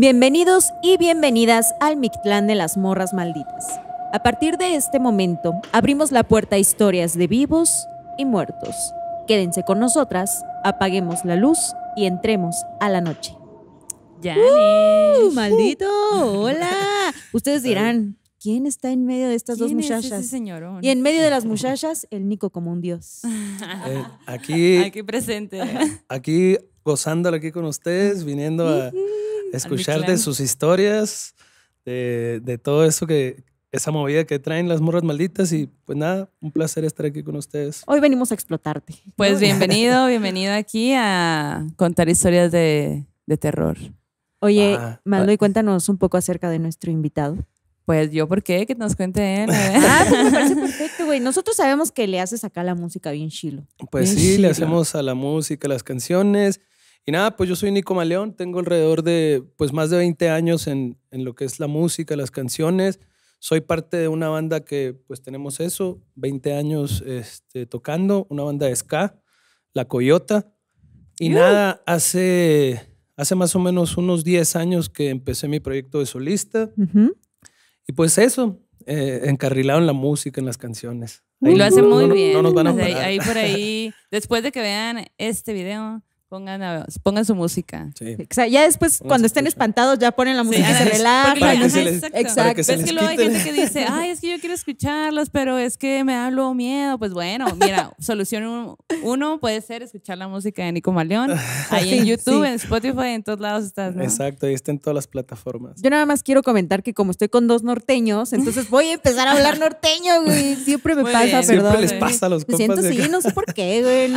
Bienvenidos y bienvenidas al Mictlán de las Morras Malditas. A partir de este momento, abrimos la puerta a historias de vivos y muertos. Quédense con nosotras, apaguemos la luz y entremos a la noche. Ya. ¡Uh! ¡Maldito! ¡Hola! Ustedes dirán, ¿quién está en medio de estas dos muchachas? Es Y en medio de las muchachas, el Nico como un dios. Eh, aquí. Aquí presente. Aquí gozándolo aquí con ustedes, viniendo a escuchar de sus historias, de, todo eso que, esa movida que traen las morras malditas y pues nada, un placer estar aquí con ustedes. Hoy venimos a explotarte. Pues bienvenido, bienvenido aquí a contar historias de, terror. Oye, ah, ah, cuéntanos un poco acerca de nuestro invitado. Pues yo, ¿por qué? Que nos cuente ah, pues, me parece perfecto, güey. Nosotros sabemos que le haces acá la música bien chilo. Pues sí, le hacemos a la música, las canciones. Y nada, pues yo soy Nico Maleón, tengo alrededor de pues más de 20 años en, lo que es la música, las canciones. Soy parte de una banda que pues tenemos eso, 20 años este, tocando, una banda de ska, La Coyota. Y nada, hace, hace más o menos unos 10 años que empecé mi proyecto de solista. Y pues eso, eh, encarrilado en la música, en las canciones. y lo hace muy bien. ahí por ahí, después de que vean este video, Pongan, pongan su música. ya después, cuando estén espantados, ya ponen la música y se relajan. exacto. exacto. que luego hay gente que dice, ay, es que yo quiero escucharlos, pero es que me da luego miedo. Pues bueno, mira, solución uno, puede ser escuchar la música de Nico Maleón. Ahí en YouTube, en Spotify, en todos lados estás. Exacto, ahí está en todas las plataformas. Yo nada más quiero comentar que como estoy con dos norteños, entonces voy a empezar a hablar norteño, güey. Siempre me pasa, perdón. Siempre les pasa a los siento así, no sé por qué, güey.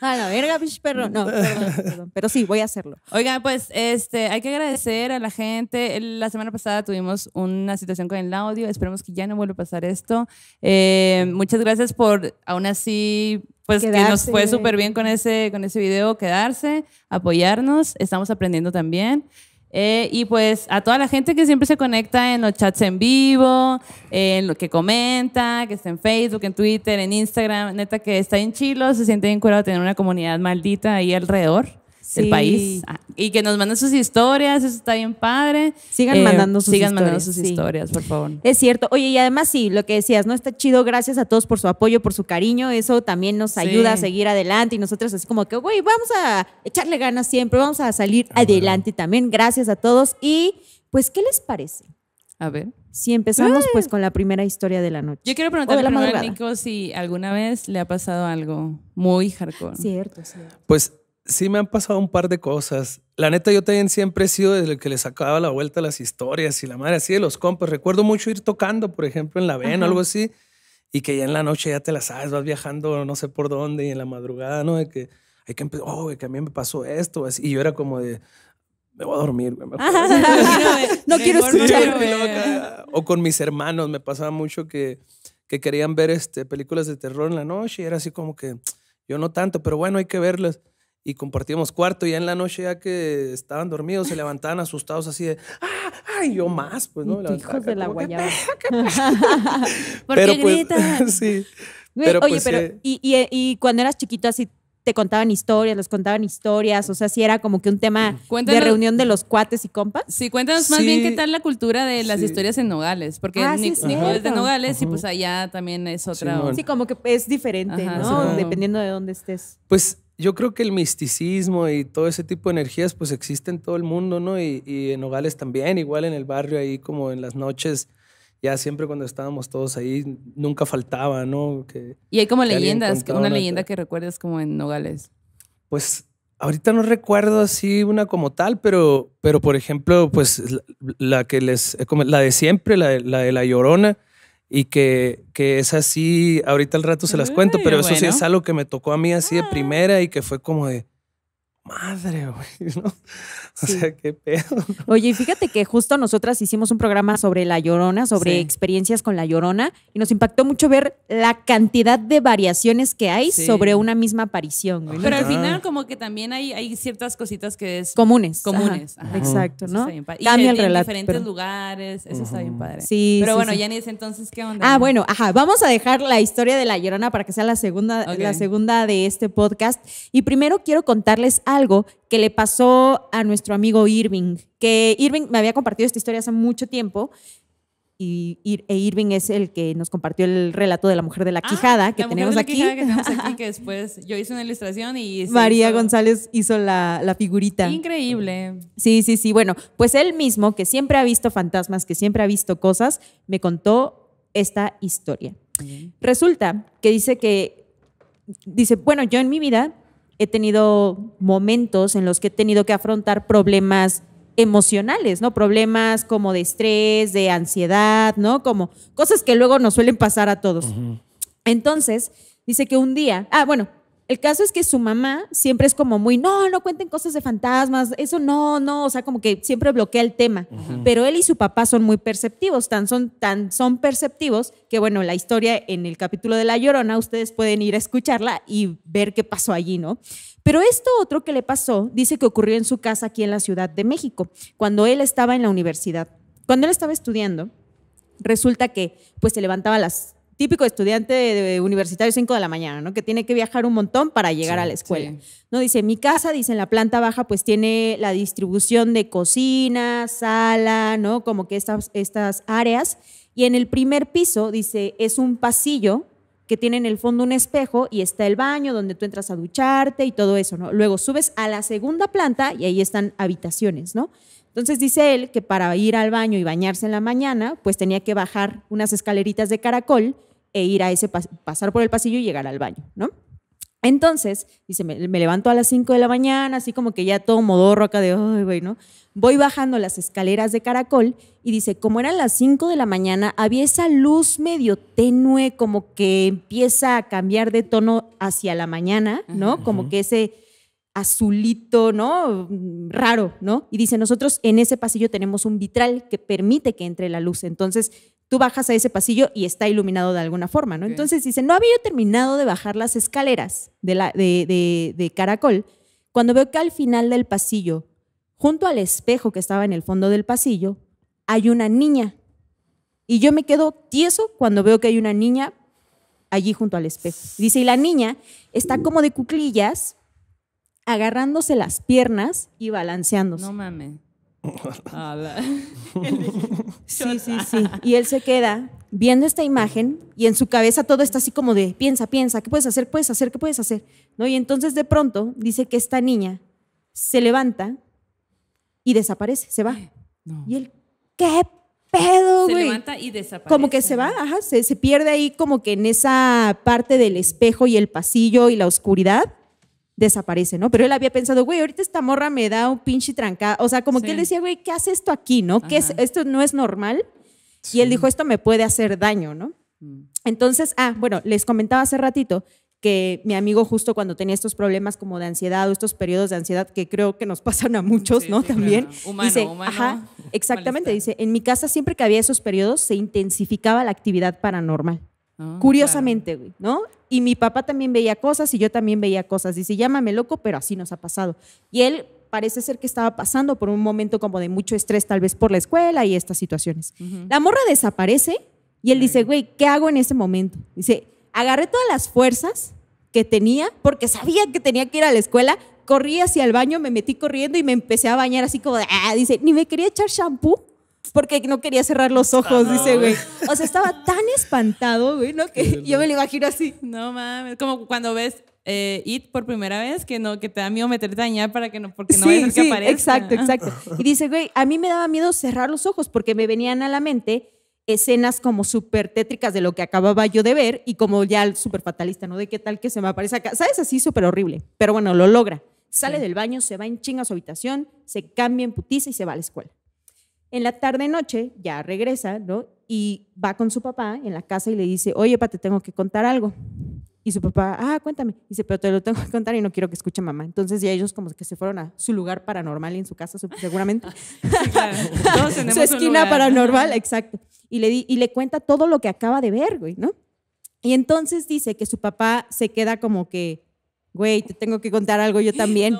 Ah, no, verga, perro. No, perdón, perdón. Pero sí, voy a hacerlo. Oigan, pues este, hay que agradecer a la gente. La semana pasada tuvimos una situación con el audio. Esperemos que ya no vuelva a pasar esto. Eh, muchas gracias por, aún así, pues que nos fue súper bien con ese, con ese video, quedarse, apoyarnos. Estamos aprendiendo también. Eh, y pues a toda la gente que siempre se conecta en los chats en vivo, en lo que comenta, que está en Facebook, en Twitter, en Instagram, neta que está en chilo, se siente bien curado tener una comunidad maldita ahí alrededor el país. Ah, y que nos manden sus historias, eso está bien padre. Sigan eh, mandando sus historias. sus historias, por favor. Es cierto. Oye, y además sí, lo que decías, ¿no? Está chido, gracias a todos por su apoyo, por su cariño, eso también nos ayuda a seguir adelante y nosotros es como que, güey, vamos a echarle ganas siempre, vamos a salir ah, adelante también, gracias a todos. Y pues, ¿qué les parece? A ver. Si empezamos ah. pues con la primera historia de la noche. Yo quiero preguntarle a Nico si alguna vez le ha pasado algo muy hardcore. Cierto, sí Pues sí me han pasado un par de cosas. La neta, yo también siempre he sido el que le sacaba la vuelta a las historias y la madre así de los compas. Recuerdo mucho ir tocando, por ejemplo, en la vena o algo así, y que ya en la noche ya te la sabes, vas viajando no sé por dónde y en la madrugada, ¿no? De que hay que empezar, oh, que a mí me pasó esto, así. Y yo era como de, me voy a dormir, no, no, quiero escuchar, O con mis hermanos me pasaba mucho que, que querían ver este, películas de terror en la noche y era así como que yo no tanto, pero bueno, hay que verlas y compartíamos cuarto. Y en la noche, ya que estaban dormidos, se levantaban asustados así de, ah, ¡ay, yo más! Pues, ¿no? Hijos de la ah, guayaba. ¡Porque pues, sí. Oye, pues, pero, y, cuando eras chiquito así te contaban historias, los contaban historias, o sea, si era como que un tema de reunión de los cuates y compas. Sí, cuéntanos más bien qué tal la cultura de las historias en Nogales, porque ah, Nico, es de Nogales y pues allá también es otra. Sí, como que es diferente, ¿no? Dependiendo de dónde estés. Pues yo creo que el misticismo y todo ese tipo de energías pues existe en todo el mundo, ¿no? Y, en Nogales también, igual en el barrio ahí como en las noches, ya siempre cuando estábamos todos ahí, nunca faltaba, ¿no? y hay como leyendas, una, leyenda que recuerdas como en Nogales. Pues ahorita no recuerdo así una como tal, pero, pero por ejemplo, pues la, que les, la de siempre, la de la llorona, y que, que es así, ahorita al rato se las cuento, pero eso sí es algo que me tocó a mí así de ah. primera y que fue como de, madre, güey, ¿no? O sea, qué pedo. Oye, fíjate que justo nosotras hicimos un programa sobre La Llorona, sobre experiencias con La Llorona, y nos impactó mucho ver la cantidad de variaciones que hay sobre una misma aparición, güey. Pero al final como que también hay, hay ciertas cositas que es... Comunes. Comunes. Exacto, ¿no? Y Cambia el, relato. En diferentes lugares, eso está bien padre. Sí, Pero bueno, ya ni entonces, ¿qué onda? Ah, bueno, ajá, vamos a dejar la historia de La Llorona para que sea la segunda, la segunda de este podcast. Y primero quiero contarles algo algo que le pasó a nuestro amigo Irving, que Irving me había compartido esta historia hace mucho tiempo. Y, e Irving es el que nos compartió el relato de la mujer de la ah, quijada que, tenemos que tenemos aquí. que después yo hice una ilustración y... María González hizo la, la figurita. Increíble. Sí, sí, sí. Bueno, pues él mismo, que siempre ha visto fantasmas, que siempre ha visto cosas, me contó esta historia. Resulta que dice que, dice, bueno, yo en mi vida he tenido momentos en los que he tenido que afrontar problemas emocionales, ¿no? Problemas como de estrés, de ansiedad, ¿no? Como cosas que luego nos suelen pasar a todos. Entonces, dice que un día, ah, bueno, el caso es que su mamá siempre es como muy, no, no cuenten cosas de fantasmas, eso no, no, o sea, como que siempre bloquea el tema. Pero él y su papá son muy perceptivos, tan son, tan son perceptivos que, bueno, la historia en el capítulo de La Llorona, ustedes pueden ir a escucharla y ver qué pasó allí, ¿no? Pero esto otro que le pasó, dice que ocurrió en su casa aquí en la Ciudad de México, cuando él estaba en la universidad. Cuando él estaba estudiando, resulta que pues se levantaba las típico estudiante de, universitario 5 de la mañana, ¿no? Que tiene que viajar un montón para llegar a la escuela. No dice, mi casa, dice, en la planta baja, pues tiene la distribución de cocina, sala, ¿no? Como que estas, estas áreas. Y en el primer piso, dice, es un pasillo que tiene en el fondo un espejo y está el baño donde tú entras a ducharte y todo eso, ¿no? Luego subes a la segunda planta y ahí están habitaciones, ¿no? Entonces dice él que para ir al baño y bañarse en la mañana, pues tenía que bajar unas escaleritas de caracol e ir a ese, pasar por el pasillo y llegar al baño, ¿no? Entonces, dice, me, levanto a las 5 de la mañana, así como que ya todo modorro acá de, ay, güey, ¿no? Voy bajando las escaleras de caracol y dice, como eran las 5 de la mañana, había esa luz medio tenue, como que empieza a cambiar de tono hacia la mañana, ¿no? como que ese azulito, ¿no? Raro, ¿no? Y dice, nosotros en ese pasillo tenemos un vitral que permite que entre la luz. Entonces, tú bajas a ese pasillo y está iluminado de alguna forma, ¿no? Entonces dice, no había terminado de bajar las escaleras de, la, de, de, de, Caracol cuando veo que al final del pasillo, junto al espejo que estaba en el fondo del pasillo, hay una niña. Y yo me quedo tieso cuando veo que hay una niña allí junto al espejo. Dice, y la niña está como de cuclillas, agarrándose las piernas y balanceándose. No mames. sí, sí, sí. Y él se queda viendo esta imagen y en su cabeza todo está así como de piensa, piensa, ¿qué puedes hacer? ¿Puedes hacer? ¿Qué puedes hacer? ¿No? Y entonces de pronto dice que esta niña se levanta y desaparece, se va. Y él, ¿qué pedo, güey? Se levanta y desaparece. Como que se va, se pierde ahí como que en esa parte del espejo y el pasillo y la oscuridad desaparece, ¿no? Pero él había pensado, güey, ahorita esta morra me da un pinche tranca O sea, como que él decía, güey, ¿qué hace esto aquí, no? Que esto no es normal. Y él dijo, esto me puede hacer daño, ¿no? Mm. Entonces, ah, bueno, les comentaba hace ratito que mi amigo justo cuando tenía estos problemas como de ansiedad o estos periodos de ansiedad que creo que nos pasan a muchos, ¿no? También. ajá, exactamente, dice, en mi casa siempre que había esos periodos se intensificaba la actividad paranormal. Ah, Curiosamente, güey, ¿no? y mi papá también veía cosas y yo también veía cosas. Dice, llámame loco, pero así nos ha pasado. Y él parece ser que estaba pasando por un momento como de mucho estrés, tal vez por la escuela y estas situaciones. La morra desaparece y él dice, güey, ¿qué hago en ese momento? Dice, agarré todas las fuerzas que tenía, porque sabía que tenía que ir a la escuela, corrí hacia el baño, me metí corriendo y me empecé a bañar así como, de, ah, dice, ni me quería echar shampoo porque no quería cerrar los ojos, ah, dice, güey. o sea, estaba tan espantado, güey, ¿no? Que yo me lo imagino así. No mames, como cuando ves eh, It por primera vez, que no que te da miedo meterte a dañar para que no, porque no sí, sí, Exacto, exacto. Y dice, güey, a mí me daba miedo cerrar los ojos porque me venían a la mente escenas como súper tétricas de lo que acababa yo de ver y como ya súper fatalista, ¿no? De qué tal que se me aparece acá. ¿Sabes? Así súper horrible. Pero bueno, lo logra. Sale del baño, se va en chinga a su habitación, se cambia en putiza y se va a la escuela. En la tarde-noche ya regresa, ¿no? Y va con su papá en la casa y le dice, oye, papá, te tengo que contar algo. Y su papá, ah, cuéntame. Y dice, pero te lo tengo que contar y no quiero que escuche mamá. Entonces ya ellos como que se fueron a su lugar paranormal en su casa, seguramente. su esquina paranormal, exacto. Y le, y le cuenta todo lo que acaba de ver, güey, ¿no? Y entonces dice que su papá se queda como que, güey, te tengo que contar algo yo también.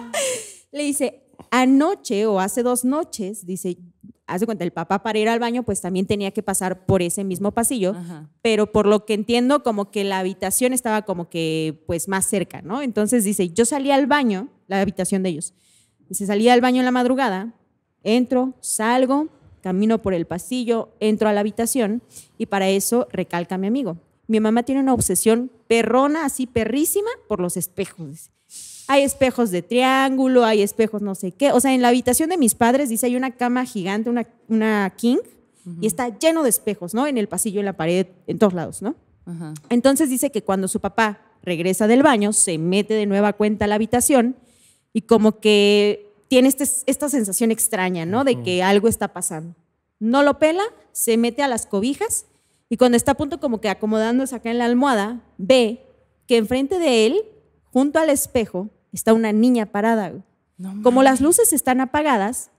le dice, Anoche o hace dos noches, dice, hace cuenta, el papá para ir al baño, pues también tenía que pasar por ese mismo pasillo, pero por lo que entiendo, como que la habitación estaba como que, pues, más cerca, ¿no? Entonces dice, yo salí al baño, la habitación de ellos, dice, salí al baño en la madrugada, entro, salgo, camino por el pasillo, entro a la habitación y para eso recalca mi amigo. Mi mamá tiene una obsesión perrona, así perrísima, por los espejos hay espejos de triángulo, hay espejos no sé qué. O sea, en la habitación de mis padres, dice, hay una cama gigante, una, king, y está lleno de espejos, ¿no? En el pasillo, en la pared, en todos lados, ¿no? Entonces dice que cuando su papá regresa del baño, se mete de nueva cuenta a la habitación y como que tiene este, esta sensación extraña, ¿no? De que algo está pasando. No lo pela, se mete a las cobijas y cuando está a punto como que acomodándose acá en la almohada, ve que enfrente de él, junto al espejo, está una niña parada. Como las luces están apagadas,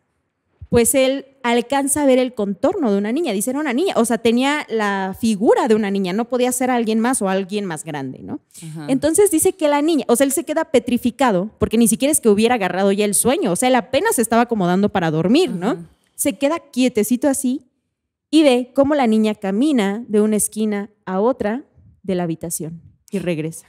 pues él alcanza a ver el contorno de una niña. Dice, era una niña, o sea, tenía la figura de una niña, no podía ser alguien más o alguien más grande, ¿no? Entonces dice que la niña, o sea, él se queda petrificado, porque ni siquiera es que hubiera agarrado ya el sueño, o sea, él apenas se estaba acomodando para dormir, ¿no? Se queda quietecito así y ve cómo la niña camina de una esquina a otra de la habitación y regresa.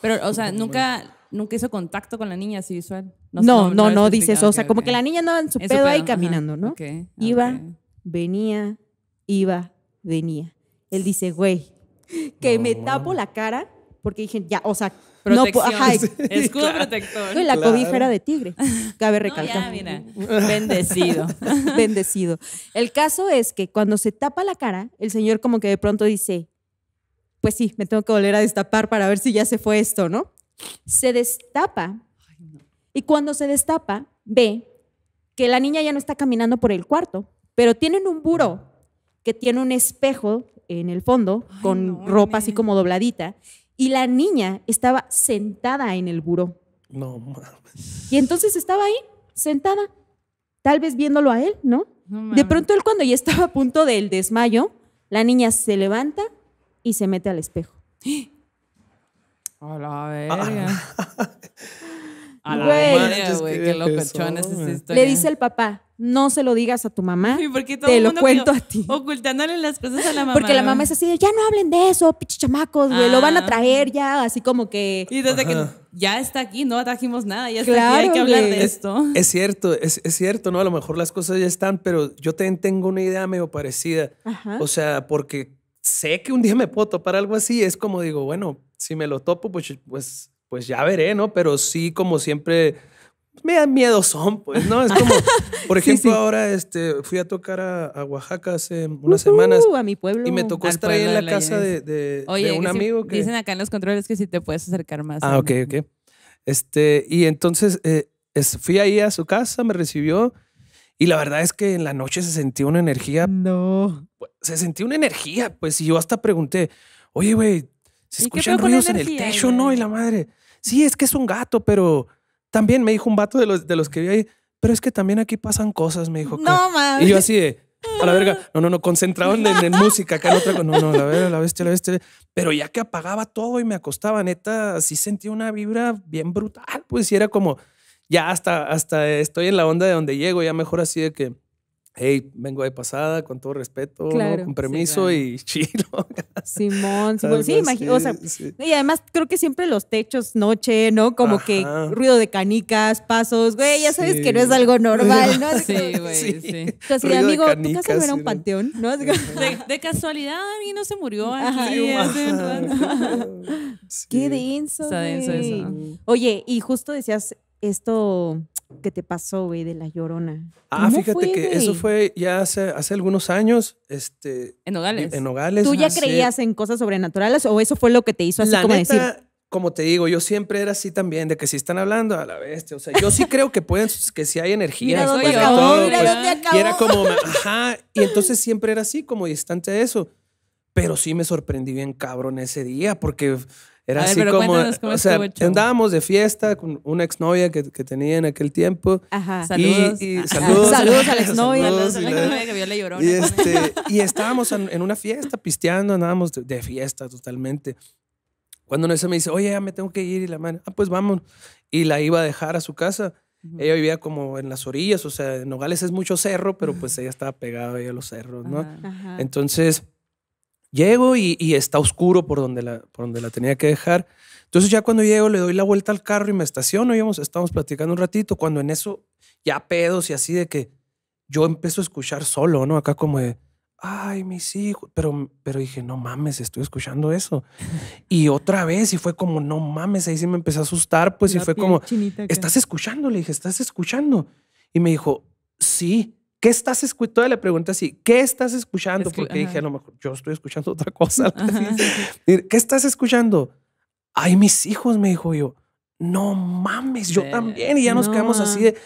Pero, o sea, nunca nunca hizo contacto con la niña así visual. No, no, no, dice eso. o sea, como que la niña andaba en su, pedo, ahí caminando, ¿no? Ah, iba, venía, iba, venía. Él dice, güey, que me tapo la cara porque dije, ya, o sea, Protección. No, ajá, escudo protector. y la claro. de tigre. Cabe recalcar. Bendecido. Bendecido. El caso es que cuando se tapa la cara, el señor como que de pronto dice, pues sí, me tengo que volver a destapar para ver si ya se fue esto, ¿no? se destapa y cuando se destapa ve que la niña ya no está caminando por el cuarto, pero tienen un buro que tiene un espejo en el fondo con ropa así como dobladita y la niña estaba sentada en el buro No Y entonces estaba ahí, sentada, tal vez viéndolo a él, ¿no? no de pronto él cuando ya estaba a punto del desmayo, la niña se levanta y se mete al espejo. A la ah, ah, verga. A la güey, güey, qué es Le dice el papá, no se lo digas a tu mamá, ¿Y porque te lo cuento a ti. Ocultándole las cosas a la mamá. Porque la mamá es así de, ya no hablen de eso, pinche chamacos, güey, lo van a ah. traer ya, así como que... Y desde que ya está aquí, no trajimos nada, ya está aquí, hay que hablar de esto. Es, cierto, es, es, cierto, ¿no? A lo mejor las cosas ya están, pero yo tengo una idea medio parecida. Ajá. O sea, porque sé que un día me puedo topar algo así, es como digo, bueno, si me lo topo, pues, pues, pues ya veré, ¿no? Pero sí, como siempre, me da miedo son, pues, ¿no? Es como, por ejemplo, ahora este, fui a tocar a, Oaxaca hace unas semanas. Y me tocó estar ahí en la, casa de, un amigo. que... Dicen acá en los controles que si te puedes acercar más. Ah, ok, ok. Este, y entonces eh, fui ahí a su casa, me recibió y la verdad es que en la noche se sentía una energía. No. Se sentía una energía, pues. Y yo hasta pregunté, oye, güey, se escuchan ruidos en el techo, ¿no? Y la madre. Sí, es que es un gato, pero también me dijo un vato de los, de los que vi ahí, pero es que también aquí pasan cosas, me dijo. No, Y yo así de, a la verga, no, no, no, concentrado en, en música, acá en otra no, no, la verga, la bestia, la bestia. Pero ya que apagaba todo y me acostaba, neta, sí sentía una vibra bien brutal, pues, y era como, ya hasta, hasta estoy en la onda de donde llego, ya mejor así de que, hey, vengo de pasada, con todo respeto, con permiso y chido. Simón, Simón, sí, imagino o sea, y además creo que siempre los techos, noche, ¿no? Como que ruido de canicas, pasos, güey, ya sabes que no es algo normal, ¿no? Sí, güey, sí. O sea, amigo, ¿tu casa no era un panteón? ¿no? De, casualidad, a mí no se murió aquí. Qué denso, Está denso Oye, y justo decías esto que te pasó, güey, de la llorona. Ah, fíjate que eso fue ya hace, hace algunos años. Este, en Nogales. En Nogales. ¿Tú ya creías en cosas sobrenaturales o eso fue lo que te hizo así la como Como te digo, yo siempre era así también, de que si están hablando a la bestia. O sea, yo sí creo que pueden, que si hay energía. Mira dónde pues, acabó, mira pues, acabó. Y era como, ajá. Y entonces siempre era así, como distante de eso. Pero sí me sorprendí bien cabrón ese día, porque era así como, o sea, andábamos de fiesta con una exnovia que, que tenía en aquel tiempo. Ajá. Saludos. Y, saludos, a la exnovia. a la que este, Y, estábamos en, una fiesta pisteando, andábamos de, fiesta totalmente. Cuando Nelson me dice, oye, ya me tengo que ir y la mano, ah, pues vamos. Y la iba a dejar a su casa. Ella vivía como en las orillas, o sea, en Nogales es mucho cerro, pero pues ella estaba pegada ahí a los cerros, ¿no? Entonces Llego y, está oscuro por donde, la, donde la tenía que dejar. Entonces ya cuando llego le doy la vuelta al carro y me estaciono, y vamos estamos platicando un ratito, cuando en eso ya pedos y así de que yo empiezo a escuchar solo, ¿no? Acá como de, ay, mis hijos, pero, pero dije, no mames, estoy escuchando eso. y otra vez, y fue como, no mames, ahí sí me empecé a asustar, pues, y fue como, ¿estás escuchando? Le dije, ¿estás escuchando? Y me dijo, sí. ¿qué estás escuchando? Todavía le pregunté así, ¿qué estás escuchando? Porque dije, a lo mejor yo estoy escuchando otra cosa. ¿Qué estás escuchando? Ay, mis hijos, me dijo yo. No mames, yo también. Y ya nos quedamos así de,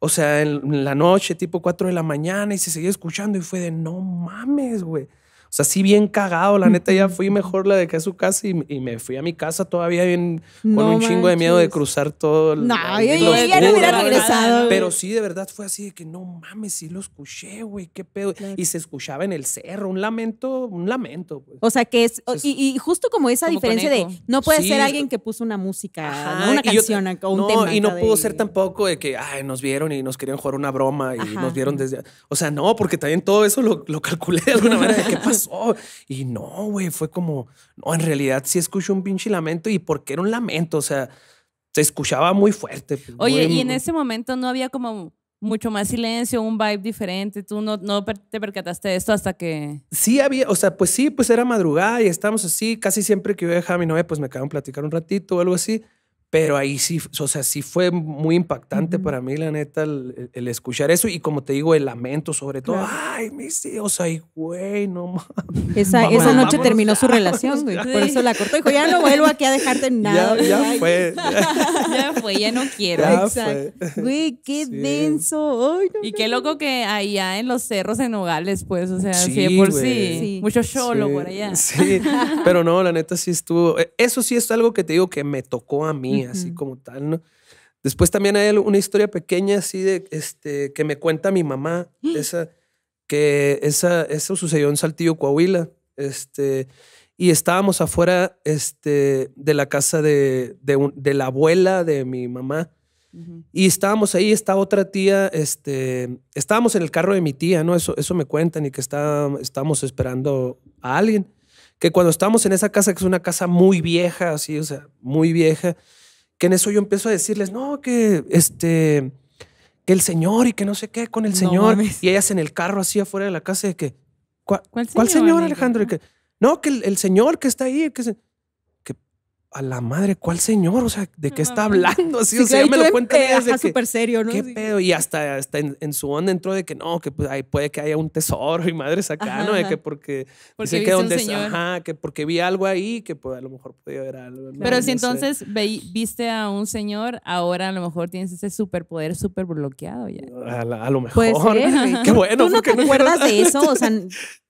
o sea, en la noche, tipo 4 de la mañana, y se seguía escuchando y fue de, no mames, güey. O sea, sí bien cagado, la neta, ya fui mejor la de que a su casa y, me fui a mi casa todavía bien con un chingo de miedo de cruzar todo. No, el, yo, ya no hubiera regresado. Pero sí, de verdad fue así de que no mames, sí lo escuché, güey, qué pedo. Y se escuchaba en el cerro, un lamento, un lamento. Pues. O sea, que es, y, justo como esa diferencia de no puede ser alguien que puso una música, una canción o un no, Y no pudo ser tampoco de que, ay, nos vieron y nos querían jugar una broma y nos vieron desde... O sea, no, porque también todo eso lo, lo calculé de alguna manera de qué pasó Oh", y no, güey, fue como, no, en realidad sí escuché un pinche lamento y porque era un lamento, o sea, se escuchaba muy fuerte. Pues, Oye, y en ese momento no había como mucho más silencio, un vibe diferente. Tú no, no te percataste de esto hasta que. Sí, había, o sea, pues sí, pues era madrugada y estábamos así. Casi siempre que yo dejaba a mi novia, pues me quedaban platicar un ratito o algo así. Pero ahí sí, o sea, sí fue muy impactante para mí, la neta, el, escuchar eso y como te digo, el lamento sobre todo. Ay, mis hijos, ay, güey, no mames. Esa, esa noche terminó su relación, güey. Por eso la cortó. Dijo, ya no vuelvo aquí a dejarte nada. Ya, ya fue. ya fue, ya no quiero. Exacto. Güey, qué denso. y qué loco que allá en los cerros en Nogales, pues, o sea, sí, por sí. Mucho solo por allá. Sí, pero no, la neta sí estuvo. E, eso sí es algo que te digo que me tocó a mí así como tal, ¿no? Después también hay una historia pequeña así de este que me cuenta mi mamá, esa que esa eso sucedió en Saltillo, Coahuila, este y estábamos afuera este de la casa de, de, la abuela de mi mamá. Y estábamos ahí, está otra tía, este, estábamos en el carro de mi tía, ¿no? Eso, eso me cuentan y que está, estábamos esperando a alguien. Que cuando estábamos en esa casa, que es una casa muy vieja, así, o sea, muy vieja, que en eso yo empiezo a decirles, no, que este, que el señor y que no sé qué con el señor. Y ellas en el carro así afuera de la casa de que, ¿cuál, señor, Alejandro? Y que, no, que el, señor que está ahí. Que se a la madre, ¿cuál señor? O sea, ¿de qué está hablando? o sea, me lo cuenta desde súper serio, ¿no? ¿Qué pedo? Y hasta, en, su onda entró de que no, que pues, ahí puede que haya un tesoro y madre acá, ¿no? De que porque, porque dice que señor. ajá, que porque vi algo ahí, que pues a lo mejor podía haber algo. Pero si entonces viste a un señor, ahora a lo mejor tienes ese superpoder súper bloqueado ya. A, lo mejor. Qué bueno. ¿Tú no te acuerdas de eso? O sea,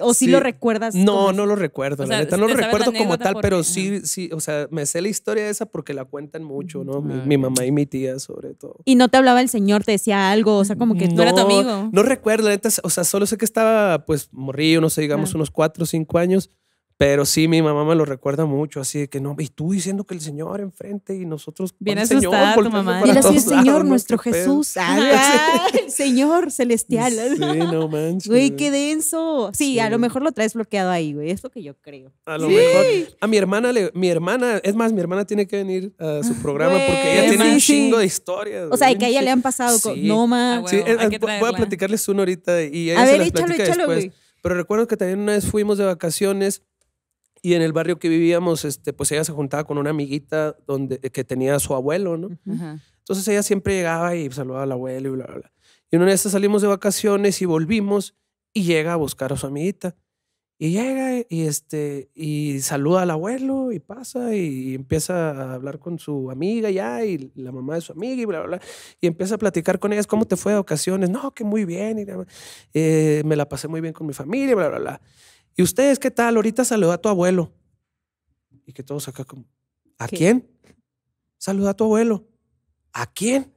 o si lo recuerdas. No, no lo recuerdo, la neta. No lo recuerdo como tal, pero sí, sí, o sea, me sé la historia esa porque la cuentan mucho, ¿no? Mi, mamá y mi tía, sobre todo. ¿Y no te hablaba el señor, te decía algo? O sea, como que no, era tu amigo. No recuerdo, la neta, o sea, solo sé que estaba, pues, morrillo, no sé, digamos, unos cuatro o cinco años. Pero sí, mi mamá me lo recuerda mucho, así de que no, y tú diciendo que el Señor enfrente y nosotros. Viene asustada señor, tu mamá. el Señor, nuestro Jesús. Señor celestial. Sí, no manches. Güey, qué denso. Sí, a lo mejor lo traes bloqueado ahí, güey. Es que yo creo. A lo mejor. A mi hermana, le, mi hermana, es más, mi hermana tiene que venir a su programa porque ella tiene un chingo de historias. O sea, que a ella le han pasado. Con, no más. sí, ah, voy a platicarles uno ahorita y a ver, las échalo, échalo, después. Güey. Pero recuerdo que también una vez fuimos de vacaciones y en el barrio que vivíamos, este, pues ella se juntaba con una amiguita donde, eh, que tenía a su abuelo, ¿no? Entonces ella siempre llegaba y saludaba al abuelo y bla, bla, bla. Y una vez salimos de vacaciones y volvimos y llega a buscar a su amiguita. Y llega y, este, y saluda al abuelo y pasa y empieza a hablar con su amiga ya y la mamá de su amiga y bla, bla, bla. Y empieza a platicar con ellas cómo te fue de ocasiones. No, que muy bien. Y eh, me la pasé muy bien con mi familia, bla, bla, bla. ¿Y ustedes qué tal? Ahorita saluda a tu abuelo. Y que todos acá como, ¿a quién? Saluda a tu abuelo. ¿A quién?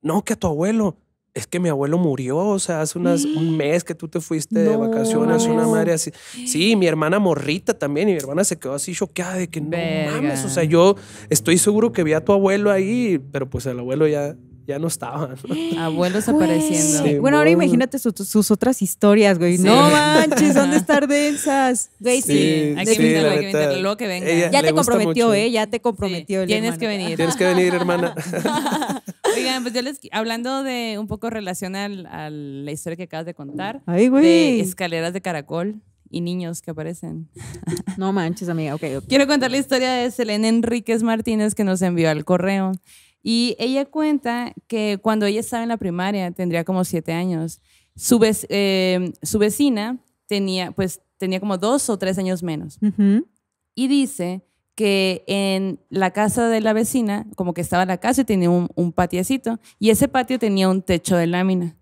No, que a tu abuelo. Es que mi abuelo murió, o sea, hace unas, un mes que tú te fuiste de vacaciones, una madre así. Sí, mi hermana morrita también, y mi hermana se quedó así choqueada de que no mames, o sea, yo estoy seguro que vi a tu abuelo ahí, pero pues el abuelo ya ya no estaban. Abuelos pues, apareciendo. bueno, ahora imagínate sus otras historias, güey. No manches, ¿dónde estar densas? Güey, sí. hay que hay que que venga. ya, te comprometió, eh, ya te comprometió, Tienes que venir. Tienes que venir, hermana. Oigan, pues yo les, hablando de un poco relación a la historia que acabas de contar. Ay, güey. De escaleras de caracol y niños que aparecen. No manches, amiga. Okay, ok. Quiero contar la historia de Selena Enríquez Martínez que nos envió al correo. Y ella cuenta que cuando ella estaba en la primaria, tendría como siete años, su, eh, vecina tenía, pues, tenía como dos o tres años menos. Y dice que en la casa de la vecina, como que estaba la casa y tenía un, un patiecito, y ese patio tenía un techo de lámina.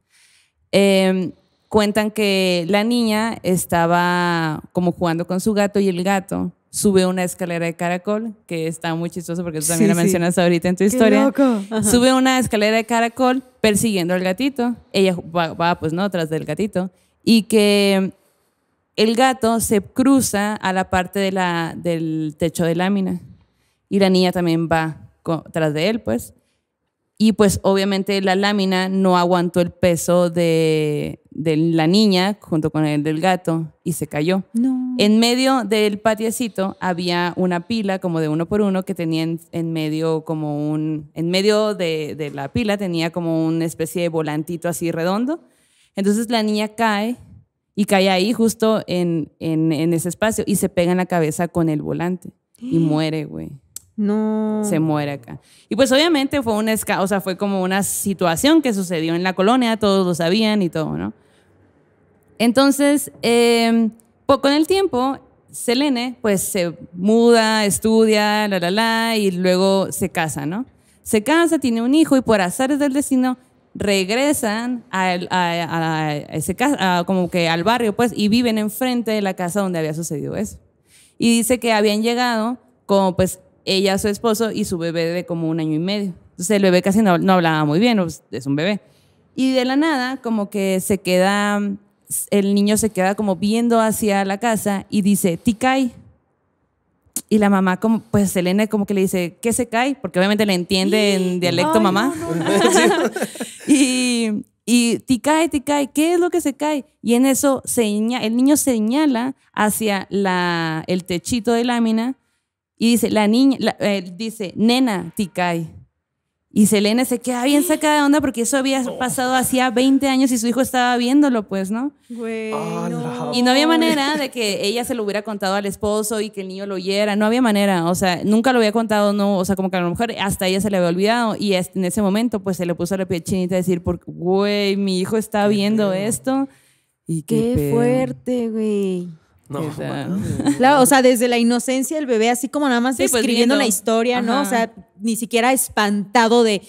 Em, cuentan que la niña estaba como jugando con su gato y el gato sube una escalera de caracol, que está muy chistoso porque tú también la mencionas ahorita en tu historia. Sube una escalera de caracol persiguiendo al gatito. Ella va, pues no, tras del gatito. Y que el gato se cruza a la parte del techo de lámina. Y la niña también va tras de él, pues. Y pues obviamente la lámina no aguantó el peso de, de la niña junto con el del gato y se cayó. En medio del patiecito había una pila como de uno por uno que tenían en, medio como un, en medio de, la pila tenía como una especie de volantito así redondo. Entonces la niña cae y cae ahí justo en, en, en ese espacio y se pega en la cabeza con el volante y muere, güey. No. Se muere acá. Y pues obviamente fue una, o sea, fue como una situación que sucedió en la colonia, todos lo sabían y todo, ¿no? Entonces, eh, con el tiempo, Selene pues se muda, estudia, la, la, la, y luego se casa, ¿no? Se casa, tiene un hijo y por azares del destino regresan a, a, a como que al barrio, pues, y viven enfrente de la casa donde había sucedido eso. Y dice que habían llegado como pues ella, su esposo y su bebé de como un año y medio. Entonces el bebé casi no, hablaba muy bien, pues, es un bebé. Y de la nada como que se queda el niño se queda como viendo hacia la casa y dice, ti Y la mamá, pues Elena como que le dice, ¿qué se cae? Porque obviamente le entiende en dialecto mamá. y, ti cae, ¿qué es lo que se cae? Y en eso el niño señala hacia el techito de lámina y dice, la niña, eh, dice, nena, ti y Selena se queda bien sacada de onda porque eso había pasado hacía 20 años y su hijo estaba viéndolo, pues, ¿no? Güey, Y no había manera de que ella se lo hubiera contado al esposo y que el niño lo oyera. No había manera. O sea, nunca lo había contado, no. O sea, como que a lo mejor hasta ella se le había olvidado. Y en ese momento, pues, se le puso la piel chinita a decir, güey, mi hijo está viendo esto. qué fuerte, güey o sea, claro, o sea, desde la inocencia del bebé, así como nada más pues, escribiendo la historia, ¿no? O sea, ni siquiera espantado de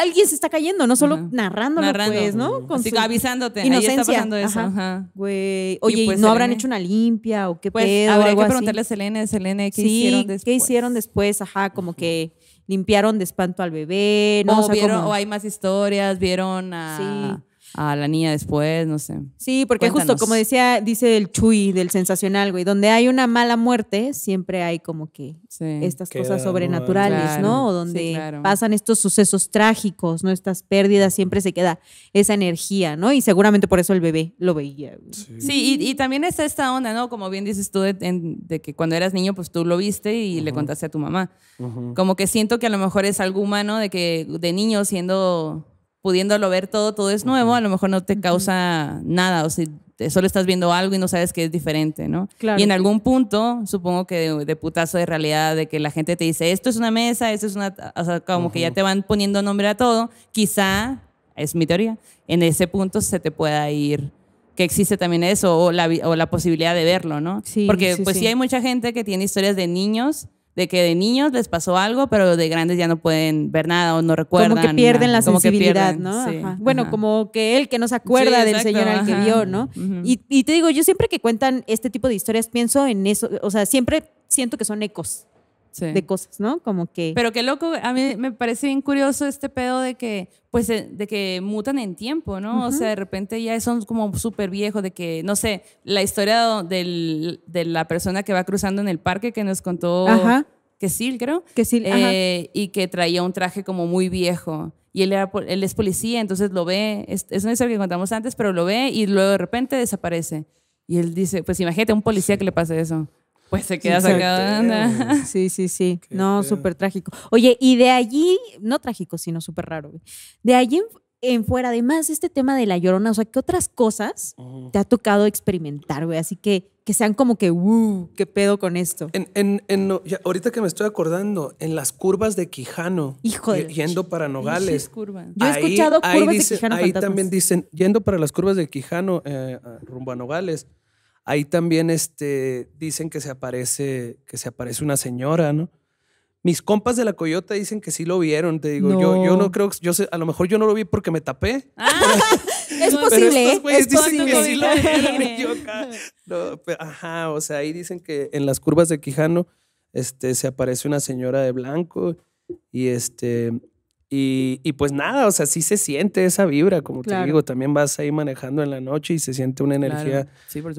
alguien se está cayendo, no solo narrándolo, Narrando. pues, ¿no? Con avisándote, inocencia. ahí está pasando eso. Ajá. Güey. Oye, pues ¿no habrán hecho una limpia o qué pues, Habría que preguntarle a Selene, Selene, ¿qué hicieron después? ¿Qué hicieron después? Ajá, como que limpiaron de espanto al bebé, ¿no? O, o, vieron, o hay más historias, vieron a a la niña después, no sé. Sí, porque justo como decía, dice el Chuy del sensacional, güey, donde hay una mala muerte, siempre hay como que estas cosas sobrenaturales, ¿no? O donde pasan estos sucesos trágicos, ¿no? Estas pérdidas, siempre se queda esa energía, ¿no? Y seguramente por eso el bebé lo veía. Sí, y, también está esta onda, ¿no? Como bien dices tú, de, que cuando eras niño, pues tú lo viste y le contaste a tu mamá. Como que siento que a lo mejor es algo humano de que de niño siendo pudiéndolo ver todo, todo es nuevo, a lo mejor no te causa nada, o si solo estás viendo algo y no sabes que es diferente, ¿no? Claro. Y en algún punto, supongo que de, putazo de realidad, de que la gente te dice, esto es una mesa, eso es una, o sea, como que ya te van poniendo nombre a todo, quizá, es mi teoría, en ese punto se te pueda ir que existe también eso o la, posibilidad de verlo, ¿no? Sí, Porque pues sí. hay mucha gente que tiene historias de niños de que de niños les pasó algo, pero de grandes ya no pueden ver nada o no recuerdan. Como que pierden la sensibilidad, ¿no? Bueno, como que él que no se acuerda del señor al que vio, ¿no? y te digo, yo siempre que cuentan este tipo de historias pienso en eso, o sea, siempre siento que son ecos de cosas, ¿no? Como que... Pero qué loco, a mí me parece bien curioso este pedo de que, pues, eh, de que mutan en tiempo, ¿no? O sea, de repente ya son como súper viejos, de que, no sé, la historia de la persona que va cruzando en el parque que nos contó... Ajá. Que sí, creo. Que sí, eh, Y que traía un traje como muy viejo y él, era, él es policía, entonces lo ve, es, es una historia que contamos antes, pero lo ve y luego de repente desaparece. Y él dice, pues imagínate un policía que le pase eso. Pues se queda sacada. Sí, sí, sí. no, súper trágico. Oye, y de allí, no trágico, sino súper raro. De allí en, fuera, además, este tema de la llorona, o sea, ¿qué otras cosas te ha tocado experimentar, güey? Así que que sean como que, uh, qué pedo con esto. ahorita que me estoy acordando, en las curvas de Quijano, Hijo yendo para Nogales. Yo he escuchado curvas de Quijano. Ahí también dicen, yendo para las curvas de Quijano, eh, rumbo a Nogales Ahí también este, dicen que se, aparece, que se aparece una señora, ¿no? Mis compas de la Coyota dicen que sí lo vieron, te digo. Yo, yo no creo, yo a lo mejor yo no lo vi porque me tapé. Ah, es posible. ¿eh? es posible. que sí lo vieron. ajá, o sea, ahí dicen que en las curvas de Quijano este, se aparece una señora de blanco y este y, pues nada, o sea, sí se siente esa vibra, como te digo, también vas ahí manejando en la noche y se siente una energía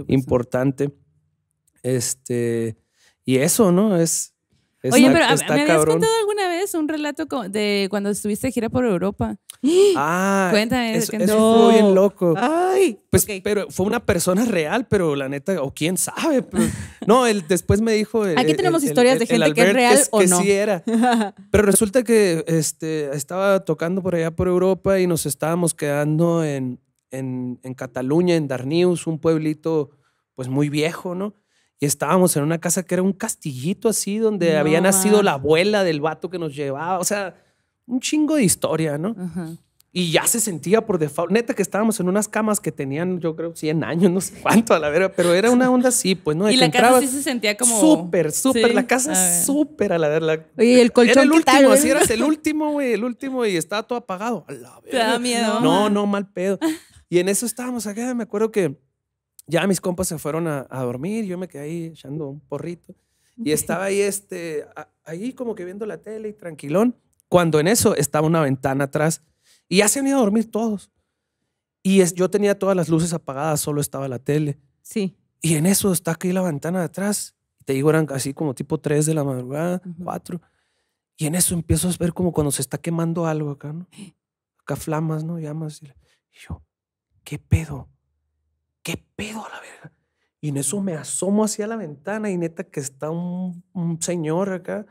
importante. Este, y eso, ¿no? Es, Oye, pero ¿me habías contado alguna vez un relato de cuando estuviste de gira por Europa? Ah, cuéntame. Eso, eso bien loco. Ay, pues, pero fue una persona real, pero la neta, o quién sabe. no, él después me dijo. Eh, Aquí eh, tenemos historias de gente que es real que, o que sí era. Pero resulta que este, estaba tocando por allá por Europa y nos estábamos quedando en, en, en Cataluña, en Darnius, un pueblito pues muy viejo, ¿no? y estábamos en una casa que era un castillito así, donde había nacido la abuela del vato que nos llevaba, o sea, un chingo de historia, ¿no? Y ya se sentía por default. Neta que estábamos en unas camas que tenían, yo creo, 100 años, no sé cuánto a la verga, pero era una onda así, pues, ¿no? y la casa sí se sentía como. Súper, súper. La casa súper a la verga. y el colchón. el último, tal, así eras el último, güey, el último, y estaba todo apagado. A la verga. Te da miedo. No, no, mal pedo. Y en eso estábamos acá, me acuerdo que ya mis compas se fueron a, dormir, yo me quedé ahí echando un porrito. Y estaba ahí, este, como que viendo la tele y tranquilón, cuando en eso estaba una ventana atrás y ya se han ido a dormir todos. Y yo tenía todas las luces apagadas, solo estaba la tele. Sí. Y en eso está aquí la ventana de atrás. Te digo, eran así como tipo 3 de la madrugada, cuatro. 4. Y en eso empiezo a ver como cuando se está quemando algo acá, ¿no? Acá flamas, ¿no? Llamas. Y yo, ¿qué pedo? ¿qué pedo a la verga? Y en eso me asomo hacia la ventana y neta que está un, señor acá,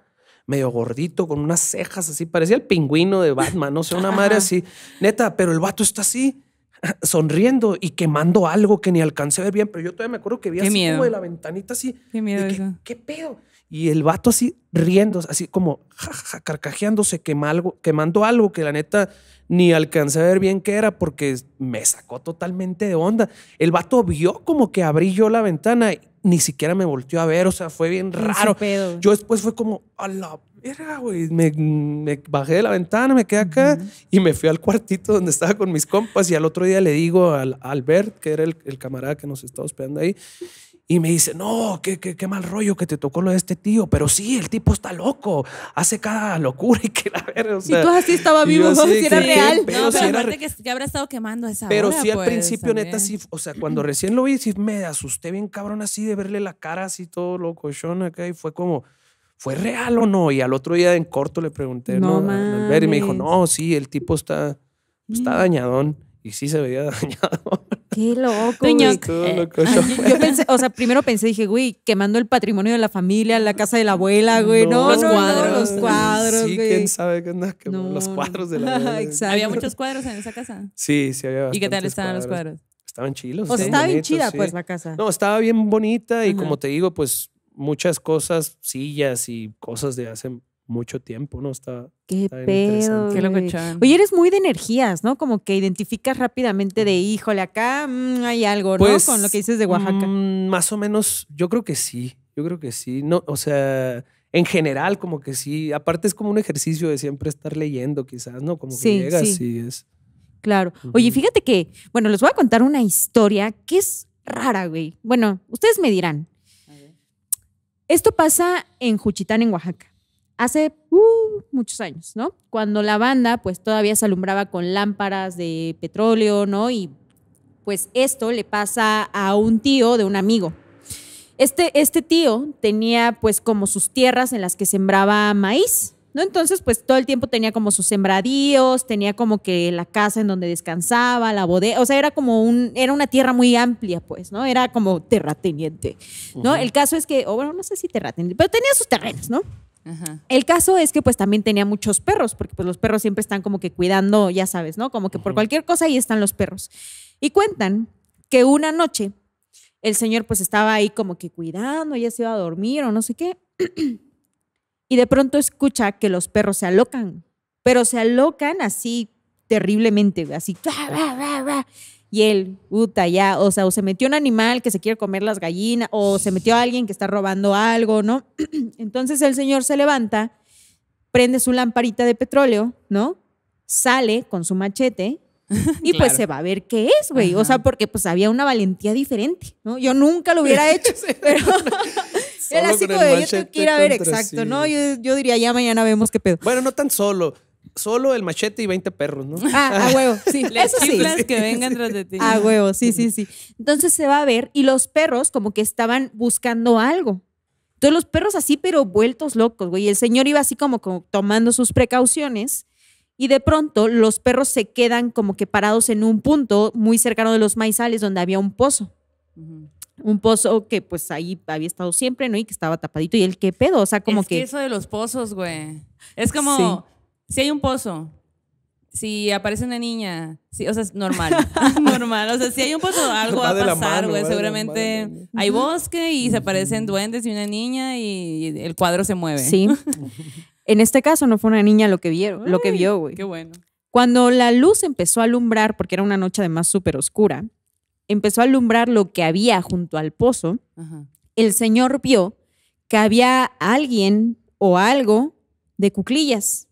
medio gordito, con unas cejas así, parecía el pingüino de Batman, no sé, una madre así. Neta, pero el vato está así, sonriendo y quemando algo que ni alcancé a ver bien, pero yo todavía me acuerdo que vi así como de la ventanita así. Qué pedo? Y el vato así riendo, así como carcajeándose, quema algo, quemando algo que la neta ni alcancé a ver bien qué era porque me sacó totalmente de onda. El vato vio como que abrí yo la ventana, y ni siquiera me volteó a ver, o sea, fue bien raro. Yo después fue como, a la verga, güey, me, bajé de la ventana, me quedé acá y me fui al cuartito donde estaba con mis compas y al otro día le digo al Albert, que era el, el camarada que nos estaba hospedando ahí, y me dice, no, qué, qué, mal rollo que te tocó lo de este tío, pero sí, el tipo está loco, hace cada locura y que la verga. O sea, si tú así estaba vivo, si era real. pero si Que, habrá estado quemando esa Pero sí, al pues, principio, neta, sí, o sea, cuando recién lo vi, sí me asusté bien cabrón así de verle la cara así todo loco, acá y fue como, ¿fue real o no? Y al otro día en corto le pregunté, no, ¿no? y me dijo, no, sí, el tipo está, está mm. dañadón. Y sí se veía dañado. Qué loco. Güey. Eh, yo, pensé, o sea, primero pensé, dije, güey, quemando el patrimonio de la familia, la casa de la abuela, güey, no, no los cuadros. los cuadros, sí, quién sabe qué onda, no, los cuadros de la abuela. ¿Había muchos cuadros en esa casa? Sí, sí, había ¿Y qué tal estaban los cuadros? Estaban chilos. O sea, estaba bien chida, pues, la casa. No, estaba bien bonita y como te digo, pues, muchas cosas, sillas y cosas de hace mucho tiempo, ¿no? Está. Qué pedo. Oye, eres muy de energías, ¿no? Como que identificas rápidamente de, híjole, acá mm, hay algo, ¿no? Pues, Con lo que dices de Oaxaca. Mm, más o menos, yo creo que sí. Yo creo que sí. No, o sea, en general, como que sí. Aparte, es como un ejercicio de siempre estar leyendo, quizás, ¿no? Como que llegas y es. Claro. Oye, fíjate que, bueno, les voy a contar una historia que es rara, güey. Bueno, ustedes me dirán. Esto pasa en Juchitán, en Oaxaca hace uh, muchos años, ¿no? Cuando la banda pues todavía se alumbraba con lámparas de petróleo, ¿no? Y pues esto le pasa a un tío de un amigo. Este, este tío tenía pues como sus tierras en las que sembraba maíz, ¿no? Entonces pues todo el tiempo tenía como sus sembradíos, tenía como que la casa en donde descansaba, la bodega, o sea, era como un, era una tierra muy amplia pues, ¿no? Era como terrateniente, ¿no? El caso es que, o bueno, no sé si terrateniente, pero tenía sus terrenos, ¿no? El caso es que pues también tenía muchos perros, porque pues los perros siempre están como que cuidando, ya sabes, ¿no? Como que por cualquier cosa ahí están los perros. Y cuentan que una noche el señor pues estaba ahí como que cuidando, ya se iba a dormir o no sé qué. y de pronto escucha que los perros se alocan, pero se alocan así terriblemente, así y él, puta, ya, o sea, o se metió un animal que se quiere comer las gallinas, o se metió alguien que está robando algo, ¿no? Entonces el señor se levanta, prende su lamparita de petróleo, ¿no? Sale con su machete y pues se va a ver qué es, güey. O sea, porque pues había una valentía diferente, ¿no? Yo nunca lo hubiera hecho, pero... Él así como de, yo tengo que a ver, exacto, ¿no? Yo, yo, diría, ya mañana vemos qué pedo. Bueno, no tan solo solo el machete y 20 perros, ¿no? Ah, a huevo, sí. Eso sí. que vengan tras de ti. A huevo, sí, sí, sí. Entonces se va a ver y los perros como que estaban buscando algo. Entonces los perros así, pero vueltos locos, güey. El señor iba así como, como tomando sus precauciones y de pronto los perros se quedan como que parados en un punto muy cercano de los maizales donde había un pozo. un pozo que pues ahí había estado siempre, ¿no? Y que estaba tapadito. Y el qué pedo, o sea, como que... que eso de los pozos, güey. Es como, si hay un pozo, si aparece una niña, o sea, es normal, normal, o sea, si hay un pozo, algo va, a pasar, güey, seguramente hay bosque y se aparecen duendes y una niña y el cuadro se mueve. Sí. en este caso no fue una niña lo que vieron, lo que vio, güey. Qué bueno. Cuando la luz empezó a alumbrar, porque era una noche además súper oscura, empezó a alumbrar lo que había junto al pozo, el señor vio que había alguien o algo de cuclillas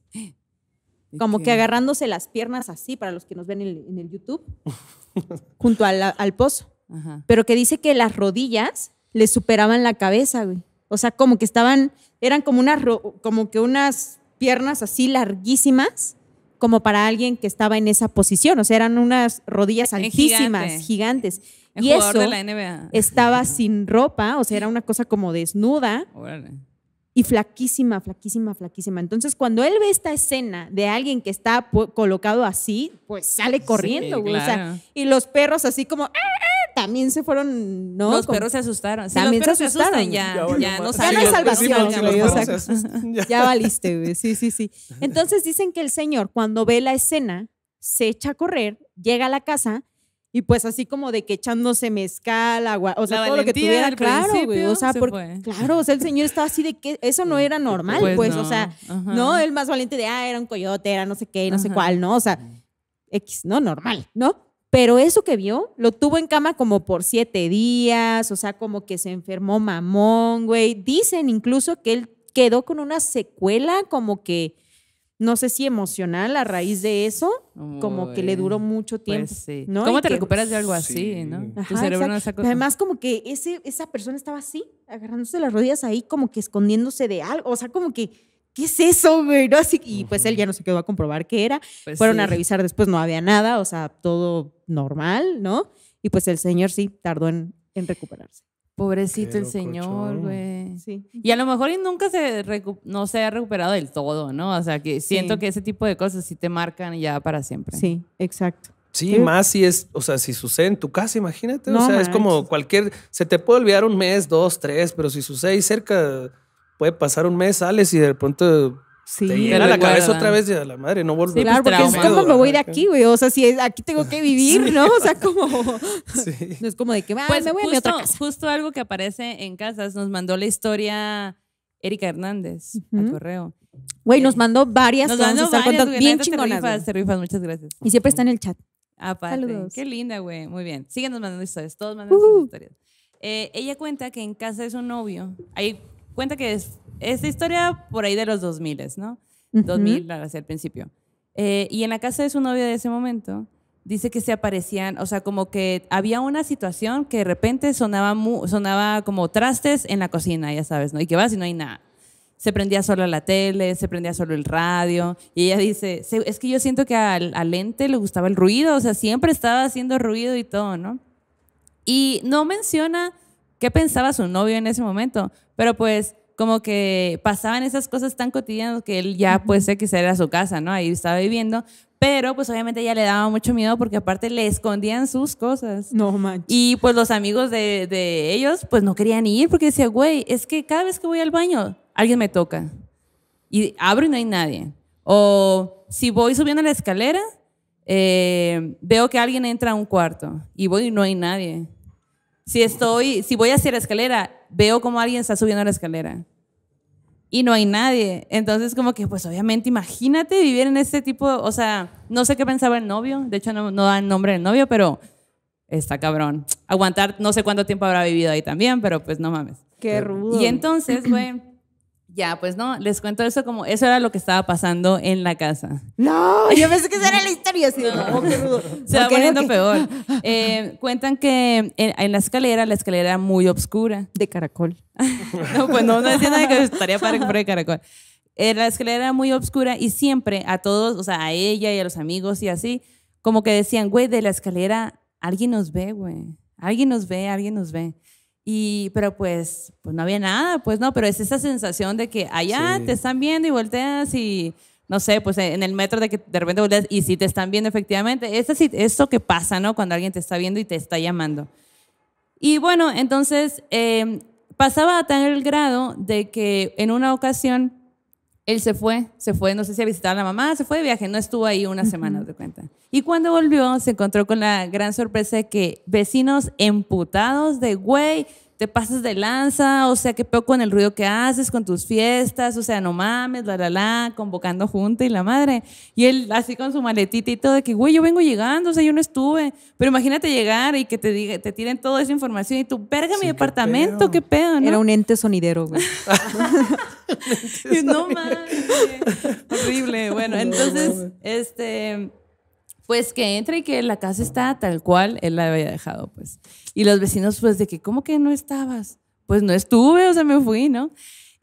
como que... agarrándose las piernas así, para los que nos ven en, el YouTube, junto al, pozo. Pero que dice que las rodillas le superaban la cabeza, güey. O sea, como que estaban, eran como unas, como que unas piernas así larguísimas, como para alguien que estaba en esa posición. O sea, eran unas rodillas eh, altísimas, gigantes. y eso estaba sin ropa, o sea, era una cosa como desnuda. Órale y flaquísima, flaquísima, flaquísima. Entonces, cuando él ve esta escena de alguien que está colocado así, pues sale corriendo, güey. O sea, y los perros así como... ¡Eh, También se fueron, ¿no? Los perros se asustaron. También se asustaron. ya, ya, no, hay salvación. o sea, ya valiste, güey. Sí, sí, sí. Entonces dicen que el señor, cuando ve la escena, se echa a correr, llega a la casa y pues así como de que echándose mezcal, agua, o sea, todo lo que tuviera, claro, güey, o sea, claro, o sea, el señor estaba así de que eso no mm, era normal, pues, pues o sea, no, el más valiente de, ah, era un coyote, era no sé qué, no sé cuál, no, o sea, X, no, normal, ¿no? Pero eso que vio, lo tuvo en cama como por siete días, o sea, como que se enfermó mamón, güey. Dicen incluso que él quedó con una secuela como que no sé si emocional a raíz de eso, como que le duró mucho pues tiempo. ¿Cómo te recuperas de algo así? Además, como que ese, esa persona estaba así, agarrándose las rodillas ahí, como que escondiéndose de algo, o sea, como que... ¿Qué es eso, güey? Así, y pues él ya no se quedó a comprobar qué era. Pues Fueron a revisar después, no había nada, o sea, todo normal, ¿no? Y pues el señor sí tardó en, en recuperarse. Pobrecito el señor, güey. Sí. Y a lo mejor y nunca se no se ha recuperado del todo, ¿no? O sea, que siento que ese tipo de cosas sí te marcan ya para siempre. Sí, exacto. Sí, más si es, o sea, si sucede en tu casa, imagínate. No, o sea, es como cualquier, se te puede olvidar un mes, dos, tres, pero si sucede cerca, puede pasar un mes, sales y de pronto Sí, la cabeza otra vez de la madre, no volver. claro, porque es como me voy de aquí, güey. O sea, si es, aquí tengo que vivir, ¿no? O sea, como. No es como de que ah, pues me voy a mi otra casa. Justo algo que aparece en casas, nos mandó la historia Erika Hernández uh al correo. Güey, eh, nos mandó varias. Nos mandó varias, bien chingonas. rifas, muchas gracias. Y siempre está en el chat. Aparte. Ah, Saludos. Qué linda, güey. Muy bien. nos mandando historias. Todos mandan sus historias. Eh, ella cuenta que en casa de su novio hay cuenta que es, esta historia por ahí de los 2000, ¿no? 2000 hacia el principio. Eh, y en la casa de su novia de ese momento, dice que se aparecían, o sea, como que había una situación que de repente sonaba, sonaba como trastes en la cocina, ya sabes, ¿no? Y que va, si no hay nada. Se prendía solo la tele, se prendía solo el radio. Y ella dice, es que yo siento que al, lente le gustaba el ruido, o sea, siempre estaba haciendo ruido y todo, ¿no? Y no menciona qué pensaba su novio en ese momento. Pero pues como que pasaban esas cosas tan cotidianas que él ya pues que era a su casa, ¿no? Ahí estaba viviendo. Pero pues obviamente ya le daba mucho miedo porque aparte le escondían sus cosas. No manches. Y pues los amigos de, ellos pues no querían ir porque decía, güey, es que cada vez que voy al baño alguien me toca. Y abro y no hay nadie. O si voy subiendo la escalera, eh, veo que alguien entra a un cuarto y voy y no hay nadie. Si estoy, si voy hacia la escalera, veo como alguien está subiendo la escalera y no hay nadie. Entonces, como que, pues obviamente, imagínate vivir en este tipo, o sea, no sé qué pensaba el novio, de hecho no, da el nombre del novio, pero está cabrón. Aguantar, no sé cuánto tiempo habrá vivido ahí también, pero pues no mames. Qué rudo. Y entonces, güey, ya, pues no, les cuento eso como, eso era lo que estaba pasando en la casa. No, yo pensé que esa era la historia, así, no. No, qué Se va poniendo peor. Eh, cuentan que en, la escalera, la escalera era muy oscura. De caracol. no, pues no, no decía nada que estaría para comprar caracol. Eh, la escalera muy oscura y siempre a todos, o sea, a ella y a los amigos y así, como que decían, güey, de la escalera alguien nos ve, güey. Alguien nos ve, alguien nos ve. Y, pero pues, pues no había nada, pues no, pero es esa sensación de que allá te están viendo y volteas y, no sé, pues eh, en el metro de que de repente volteas y si te están viendo efectivamente, es así, eso que pasa, ¿no? Cuando alguien te está viendo y te está llamando. Y bueno, entonces eh, pasaba a el grado de que en una ocasión él se fue, se fue, no sé si a visitar a la mamá, se fue de viaje, no estuvo ahí unas semanas de cuenta. Y cuando volvió, se encontró con la gran sorpresa de que vecinos emputados de, güey, te pasas de lanza, o sea, qué peor con el ruido que haces, con tus fiestas, o sea, no mames, la, la, la, convocando junta y la madre. Y él así con su maletita y todo, de que, güey, yo vengo llegando, o sea, yo no estuve. Pero imagínate llegar y que te, diga, te tiren toda esa información y tú, verga, mi departamento, qué pedo, ¿no? Era un ente sonidero, güey. no más, Horrible. Bueno, entonces, este. Pues que entre y que la casa está tal cual él la había dejado, pues. Y los vecinos, pues, de que, ¿cómo que no estabas? Pues no estuve, o sea, me fui, ¿no?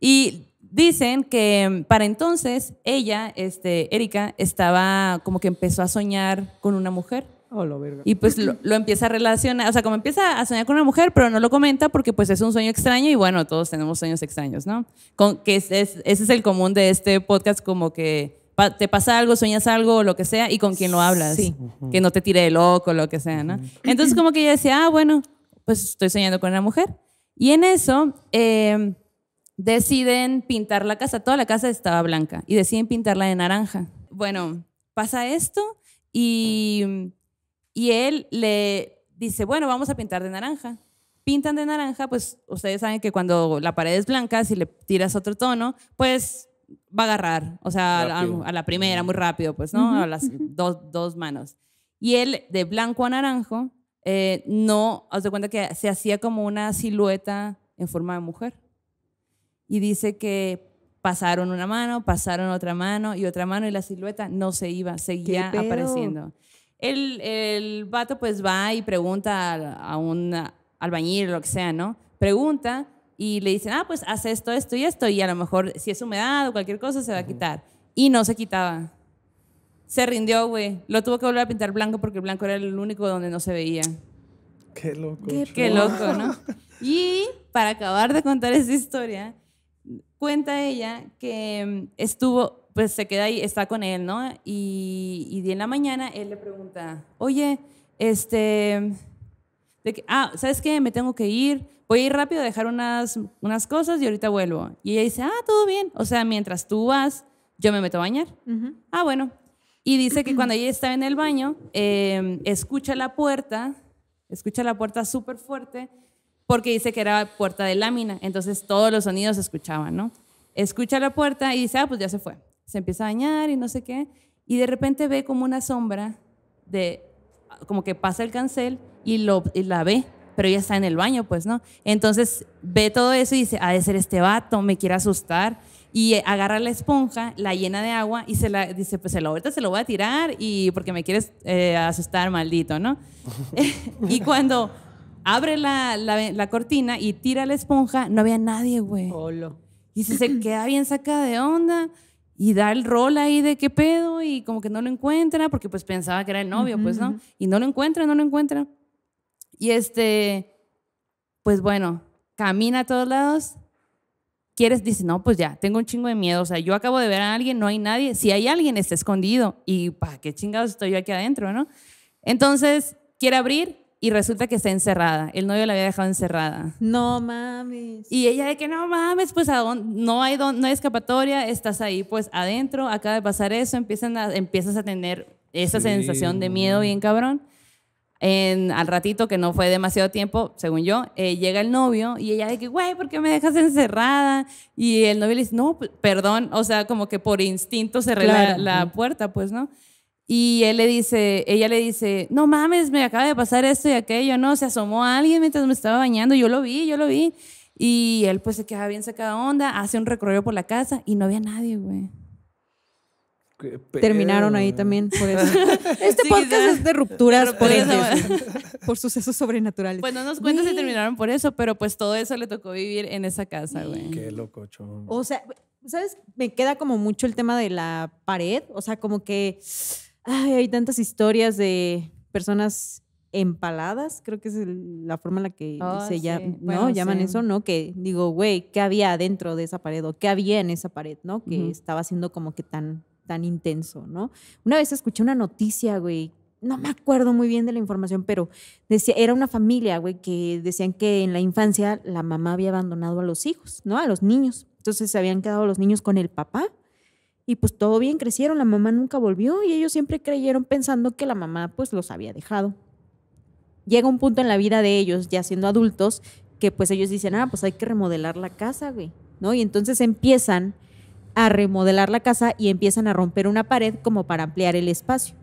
Y dicen que para entonces ella, este, Erika, estaba como que empezó a soñar con una mujer Oh, y pues lo, empieza a relacionar, o sea, como empieza a soñar con una mujer, pero no lo comenta porque pues es un sueño extraño y bueno, todos tenemos sueños extraños, ¿no? Con, que ese es el común de este podcast, como que te pasa algo, sueñas algo, lo que sea, y con quién lo hablas, sí. que no te tire de loco, lo que sea, ¿no? Entonces como que ella decía, ah, bueno, pues estoy soñando con una mujer. Y en eso em, deciden pintar la casa, toda la casa estaba blanca, y deciden pintarla de naranja. Bueno, pasa esto y y él le dice, bueno, vamos a pintar de naranja. Pintan de naranja, pues ustedes saben que cuando la pared es blanca, si le tiras otro tono, pues va a agarrar, o sea, a, la primera, muy rápido, pues, ¿no? A las dos, manos. Y él, de blanco a naranjo, eh, no, haz de cuenta que se hacía como una silueta en forma de mujer. Y dice que pasaron una mano, pasaron otra mano y otra mano y la silueta no se iba, seguía apareciendo. El, el vato pues va y pregunta a un albañil, lo que sea, ¿no? Pregunta y le dicen, ah, pues haz esto, esto y esto, y a lo mejor si es humedad o cualquier cosa se va a quitar. Y no se quitaba. Se rindió, güey. Lo tuvo que volver a pintar blanco porque el blanco era el único donde no se veía. Qué loco. qué loco, ¿no? Y para acabar de contar esa historia, cuenta ella que mm, estuvo pues se queda ahí, está con él, ¿no? Y, y en la mañana él le pregunta, oye, este, ah, ¿sabes qué? Me tengo que ir, voy a ir rápido a dejar unas, unas cosas y ahorita vuelvo. Y ella dice, ah, todo bien. O sea, mientras tú vas, yo me meto a bañar. Ah, bueno. Y dice que cuando ella está en el baño, em, escucha la puerta, escucha la puerta súper fuerte, porque dice que era puerta de lámina, entonces todos los sonidos se escuchaban, ¿no? Escucha la puerta y dice, ah, pues ya se fue se empieza a bañar y no sé qué, y de repente ve como una sombra de, como que pasa el cancel y, lo, la ve, pero ella está en el baño, pues, ¿no? Entonces ve todo eso y dice, ha de ser este vato, me quiere asustar. Y agarra la esponja, la llena de agua y se la dice, pues se lo, ahorita se lo voy a tirar y porque me quieres eh, asustar, maldito, ¿no? y cuando abre la, la, cortina y tira la esponja, no había nadie, güey. Y se, se queda bien sacada de onda y da el rol ahí de qué pedo y como que no lo encuentra porque pues pensaba que era el novio, pues no, y no lo encuentra, no lo encuentra. Y este, pues bueno, camina a todos lados, quieres, dice, no, pues ya, tengo un chingo de miedo, o sea, yo acabo de ver a alguien, no hay nadie, si hay alguien está escondido y pa qué chingados estoy yo aquí adentro, ¿no? Entonces, quiere abrir, y resulta que está encerrada. El novio la había dejado encerrada. No mames. Y ella de que no mames, pues no hay no hay escapatoria, estás ahí pues adentro, acaba de pasar eso, empiezan a, empiezas a tener esa sensación de miedo bien cabrón. En, al ratito, que no fue demasiado tiempo, según yo, eh, llega el novio y ella de que, güey, ¿por qué me dejas encerrada? Y el novio le dice, no, perdón, o sea, como que por instinto cerré la puerta, pues, ¿no? Y él le dice, ella le dice, no mames, me acaba de pasar esto y aquello, ¿no? Se asomó alguien mientras me estaba bañando, yo lo vi, yo lo vi. Y él pues se queda bien sacada onda, hace un recorrido por la casa y no había nadie, güey. Terminaron ahí también por eso. este podcast es de rupturas por, eso, por sucesos sobrenaturales. Pues no nos cuentas si terminaron por eso, pero pues todo eso le tocó vivir en esa casa, güey. Qué loco, locochón. O sea, ¿sabes? Me queda como mucho el tema de la pared, o sea, como que hay tantas historias de personas empaladas, creo que es la forma en la que oh, se llaman eso, ¿no? Que digo, güey, ¿qué había dentro de esa pared o qué había en esa pared, ¿no? Que estaba siendo como que tan, tan intenso, ¿no? Una vez escuché una noticia, güey, no me acuerdo muy bien de la información, pero decía, era una familia, güey, que decían que en la infancia la mamá había abandonado a los hijos, ¿no? A los niños. Entonces se habían quedado los niños con el papá y pues todo bien, crecieron, la mamá nunca volvió y ellos siempre creyeron pensando que la mamá pues los había dejado. Llega un punto en la vida de ellos, ya siendo adultos, que pues ellos dicen, ah, pues hay que remodelar la casa, güey, ¿no? Y entonces empiezan a remodelar la casa y empiezan a romper una pared como para ampliar el espacio.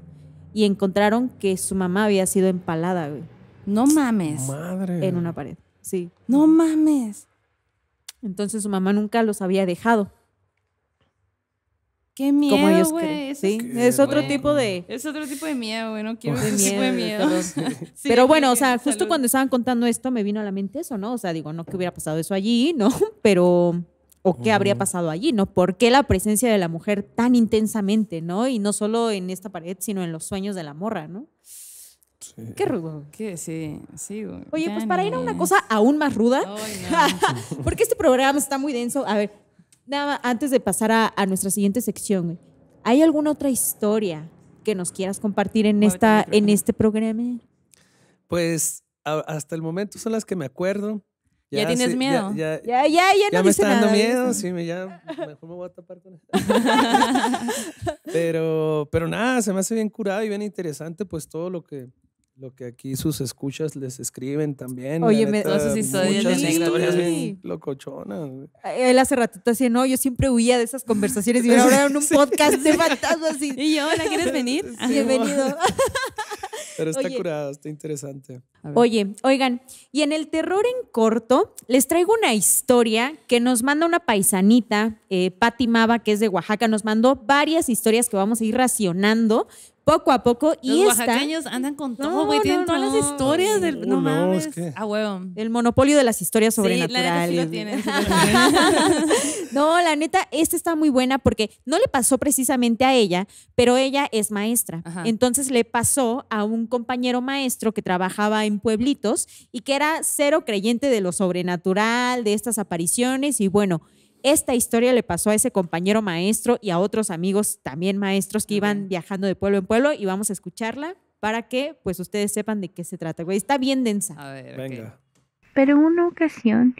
Y encontraron que su mamá había sido empalada, güey. No mames. Madre. En una pared, sí. No mames. Entonces su mamá nunca los había dejado. Qué miedo, es otro tipo de... Es otro tipo de miedo, güey, no quiero Pero bueno, o sea, justo cuando estaban contando esto me vino a la mente eso, ¿no? O sea, digo, no que hubiera pasado eso allí, ¿no? Pero o qué habría pasado allí, ¿no? ¿Por qué la presencia de la mujer tan intensamente, ¿no? Y no solo en esta pared, sino en los sueños de la morra, ¿no? Qué rudo. ¿Qué? Sí, sí. Oye, pues para ir a una cosa aún más ruda, porque este programa está muy denso, a ver, Nada, antes de pasar a, nuestra siguiente sección, ¿hay alguna otra historia que nos quieras compartir en, esta, en este programa? Pues hasta el momento son las que me acuerdo. Ya, tienes miedo. Ya, ya, ya, me está dando miedo, sí, ya mejor me voy a tapar con pero, pero nada, se me hace bien curado y bien interesante, pues todo lo que, lo que aquí sus escuchas les escriben también. Oye, historias muchas historias bien locochonas. Eh, él hace ratito decía, no, yo siempre huía de esas conversaciones y ahora en un podcast de fantasmas. Y, y yo, ¿la quieres venir? Bienvenido. Pero está curada, está interesante. Oye, oigan, y en el terror en corto les traigo una historia que nos manda una paisanita, eh, que es de Oaxaca, nos mandó varias historias que vamos a ir racionando poco a poco. y Los esta, andan con todo, güey. tienen todas las historias del. no, uh, mames. ah, huevo. El monopolio de las historias sí, sobrenaturales. La sí no, la neta, esta está muy buena porque no le pasó precisamente a ella, pero ella es maestra. Entonces le pasó a un compañero maestro que trabajaba en pueblitos y que era cero creyente de lo sobrenatural, de estas apariciones. Y bueno, esta historia le pasó a ese compañero maestro y a otros amigos también maestros que iban viajando de pueblo en pueblo y vamos a escucharla para que pues ustedes sepan de qué se trata, Está bien densa. A ver, Pero en una ocasión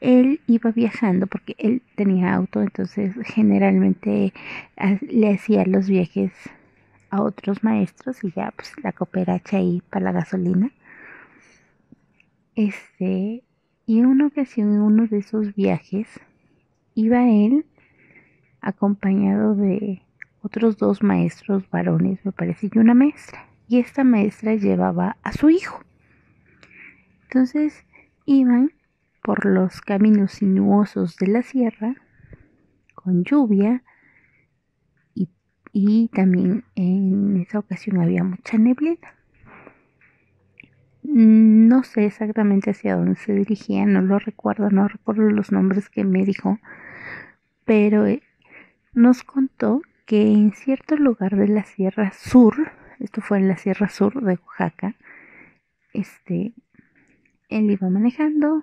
él iba viajando porque él tenía auto, entonces generalmente ah, le hacía los viajes a otros maestros y ya pues la cooperacha ahí para la gasolina. Este, y en una ocasión en uno de esos viajes Iba él acompañado de otros dos maestros varones, me parece, una maestra. Y esta maestra llevaba a su hijo. Entonces iban por los caminos sinuosos de la sierra, con lluvia, y, y también en esa ocasión había mucha neblina. Mm, no sé exactamente hacia dónde se dirigía, no lo recuerdo, no recuerdo los nombres que me dijo, pero eh, nos contó que en cierto lugar de la Sierra Sur, esto fue en la Sierra Sur de Oaxaca, este, él iba manejando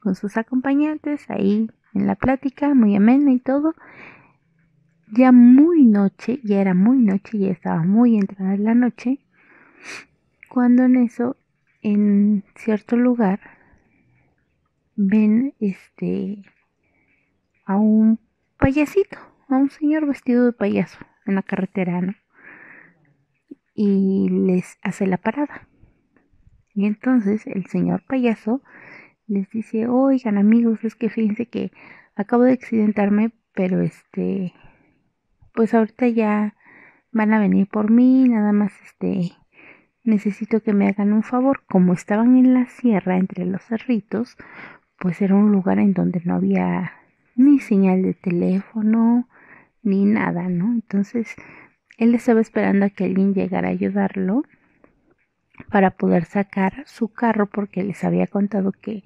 con sus acompañantes ahí en la plática, muy amena y todo. Ya muy noche, ya era muy noche, ya estaba muy entrada la noche, cuando en eso en cierto lugar ven este a un payasito, a un señor vestido de payaso en la carretera, ¿no? Y les hace la parada. Y entonces el señor payaso les dice, oigan amigos, es que fíjense que acabo de accidentarme, pero este, pues ahorita ya van a venir por mí, nada más este, necesito que me hagan un favor. Como estaban en la sierra entre los cerritos, pues era un lugar en donde no había ni señal de teléfono, ni nada, ¿no? Entonces, él estaba esperando a que alguien llegara a ayudarlo para poder sacar su carro porque les había contado que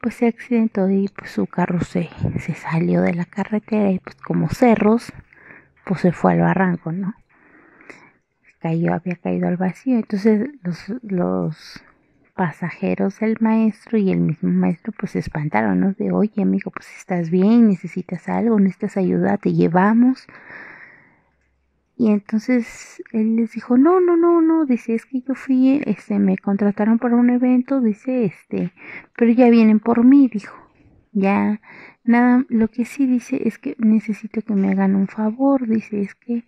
pues se accidentó y pues su carro se, se salió de la carretera y pues como cerros pues se fue al barranco, ¿no? cayó, había caído al vacío. Entonces los, los pasajeros el maestro y el mismo maestro pues se espantaron, De, oye amigo, pues estás bien, necesitas algo, necesitas ayuda, te llevamos. Y entonces él les dijo, no, no, no, no, dice, es que yo fui, este, me contrataron para un evento, dice, este, pero ya vienen por mí, dijo. Ya, nada, lo que sí dice es que necesito que me hagan un favor, dice, es que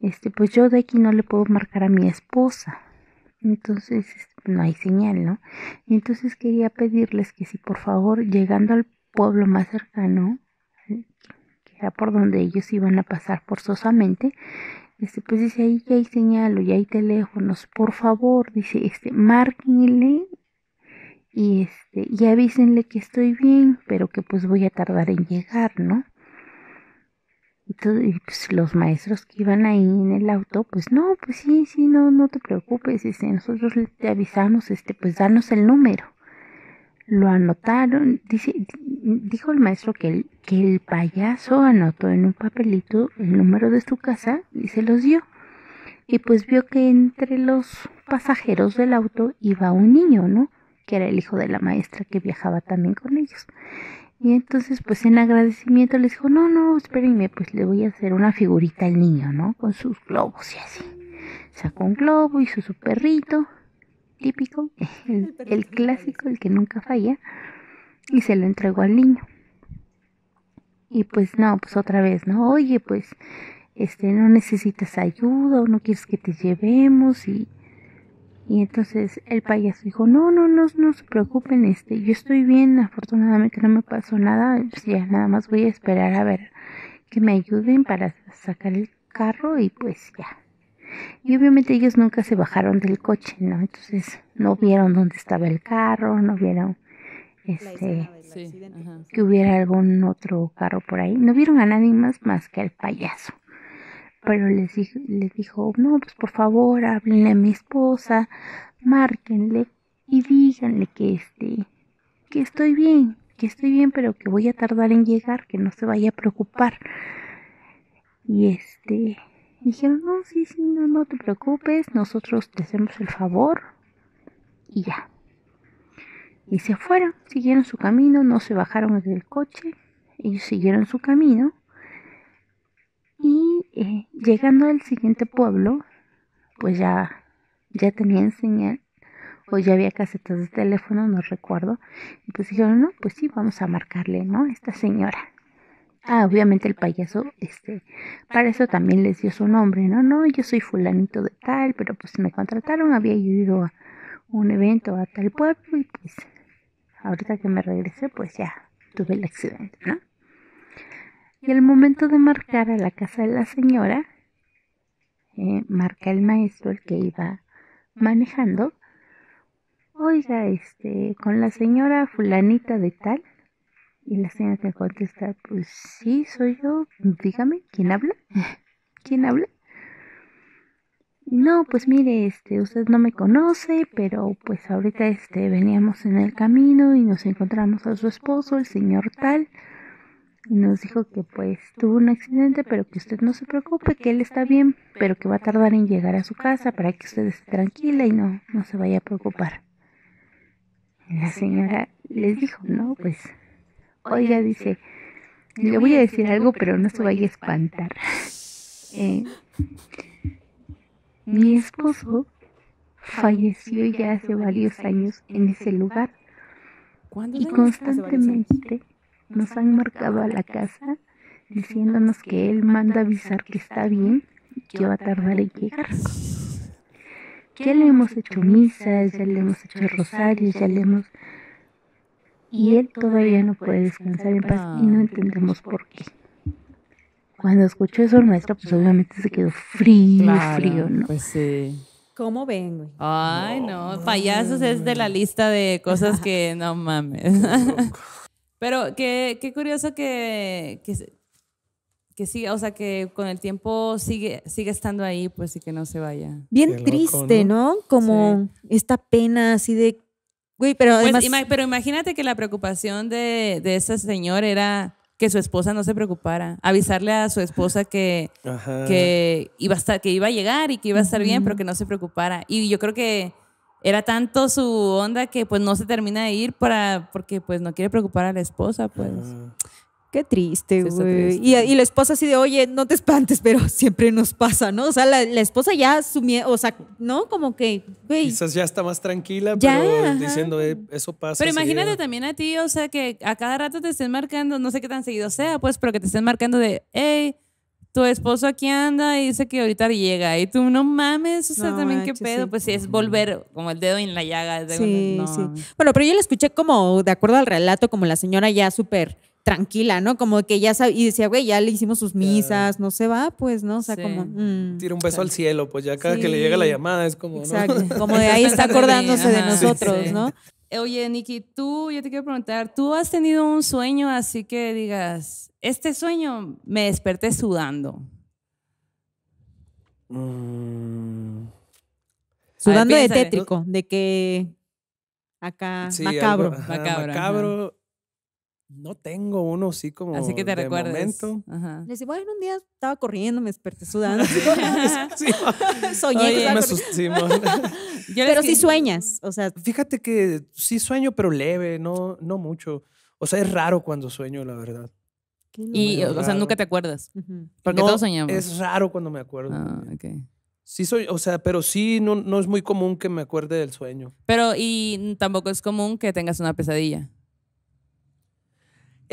este, pues yo de aquí no le puedo marcar a mi esposa. Entonces este, no hay señal, ¿no? entonces quería pedirles que si por favor, llegando al pueblo más cercano, eh, que era por donde ellos iban a pasar forzosamente, este, pues dice ahí ya hay señal o ya hay teléfonos, por favor, dice, este, márquenle y este, y avísenle que estoy bien, pero que pues voy a tardar en llegar, ¿no? Y, los maestros que iban ahí en el auto, pues no, pues sí, sí, no, no te preocupes, este, nosotros te avisamos, este, pues danos el número. Lo anotaron, dice, dijo el maestro que el, que el payaso anotó en un papelito el número de su casa y se los dio. Y pues vio que entre los pasajeros del auto iba un niño, ¿no? Que era el hijo de la maestra que viajaba también con ellos. Y entonces, pues en agradecimiento les dijo, no, no, espérenme, pues le voy a hacer una figurita al niño, ¿no? Con sus globos y así. Sacó un globo, hizo su perrito, típico, el, el clásico, el que nunca falla, y se lo entregó al niño. Y pues no, pues otra vez, ¿no? Oye, pues, este, no necesitas ayuda o no quieres que te llevemos y y entonces el payaso dijo, no, no, no, no se preocupen, este, yo estoy bien, afortunadamente no me pasó nada, este, ya nada más voy a esperar a ver que me ayuden para sacar el carro y pues ya. Y obviamente ellos nunca se bajaron del coche, ¿no? Entonces no vieron dónde estaba el carro, no vieron este pues. que hubiera algún otro carro por ahí. No vieron a nadie más más que al payaso pero les, les dijo, no, pues por favor, háblenle a mi esposa, márquenle y díganle que este, que estoy bien, que estoy bien, pero que voy a tardar en llegar, que no se vaya a preocupar. Y este, dijeron, no, sí, sí, no, no te preocupes, nosotros te hacemos el favor y ya. Y se fueron, siguieron su camino, no se bajaron del coche, ellos siguieron su camino y eh, llegando al siguiente pueblo, pues ya, ya tenían señal o ya había casetas de teléfono, no recuerdo. Y pues dijeron, no, pues sí, vamos a marcarle, ¿no? Esta señora. Ah, obviamente el payaso, este, para eso también les dio su nombre, ¿no? No, yo soy fulanito de tal, pero pues me contrataron, había ido a un evento a tal pueblo y pues ahorita que me regresé, pues ya tuve el accidente, ¿no? Y al momento de marcar a la casa de la señora, eh, marca el maestro, el que iba manejando, oiga, este, con la señora fulanita de tal, y la señora te contesta, pues sí, soy yo, dígame, ¿quién habla? ¿Quién habla? No, pues mire, este, usted no me conoce, pero pues ahorita este veníamos en el camino y nos encontramos a su esposo, el señor tal y nos dijo que pues tuvo un accidente, pero que usted no se preocupe, que él está bien, pero que va a tardar en llegar a su casa para que usted esté tranquila y no, no se vaya a preocupar. La señora les dijo, no, pues, oiga, dice, le voy a decir algo, pero no se vaya a espantar. Eh, mi esposo falleció ya hace varios años en ese lugar y constantemente nos han marcado a la casa diciéndonos que él manda avisar que está bien y que va a tardar en llegar. Ya le hemos hecho misas, ya le hemos hecho rosarios, ya le hemos... Y él todavía no puede descansar en paz y no entendemos por qué. Cuando escuchó eso el maestro, pues obviamente se quedó frío, frío, ¿no? Pues sí. ¿Cómo ven, Ay, no, payasos es de la lista de cosas que no mames. Pero qué, curioso que, que, que o sea, que con el tiempo sigue, sigue estando ahí, pues, y que no se vaya. Bien triste, ¿no? Como esta pena así de... Uy, pues, pero imagínate que la preocupación de, de ese señor era que su esposa no se preocupara, avisarle a su esposa que, que, iba, a que iba a llegar y que iba a estar bien, pero que no se preocupara. Y yo creo que era tanto su onda que pues no se termina de ir para, porque pues no quiere preocupar a la esposa, pues. Qué triste, güey. y, y, la esposa así de, oye, no te espantes, pero siempre nos pasa, ¿no? O sea, la, esposa ya miedo o sea, ¿no? Como que, Quizás ya está más tranquila, pero diciendo, eh, eso pasa. Pero imagínate también a ti, o sea, que a cada rato te estén marcando, no sé qué tan seguido sea, pues, pero que te estén marcando de, hey, tu esposo aquí anda y dice que ahorita llega y tú no mames, o sea, también qué pedo, pues sí, es volver como el dedo en la llaga. Bueno, pero yo la escuché como, de acuerdo al relato, como la señora ya súper tranquila, ¿no? Como que ya sabía, y decía, güey, ya le hicimos sus misas, no se va, pues, ¿no? O sea, como... Mm. Tira un beso al cielo, pues ya cada que le llega la llamada es como... Exacto, como de ahí está acordándose de nosotros, ¿no? Eh, oye, Nikki, tú, yo te quiero preguntar, ¿tú has tenido un sueño así que digas, este sueño me desperté sudando? Mm. Sudando de tétrico, de que acá macabro. macabro. macabro no tengo uno así como. Así que te Momento. digo, bueno, un día estaba corriendo, me desperté sudando. sí, Soñé. pero sí sueñas, o sea. Fíjate que sí sueño, pero leve, no, no mucho. O sea, es raro cuando sueño, la verdad. Y, o sea, nunca te acuerdas. Porque todos soñamos. Es raro cuando me acuerdo. Ah, sí, soy, o sea, pero sí, no, no es muy común que me acuerde del sueño. Pero, y tampoco es común que tengas una pesadilla.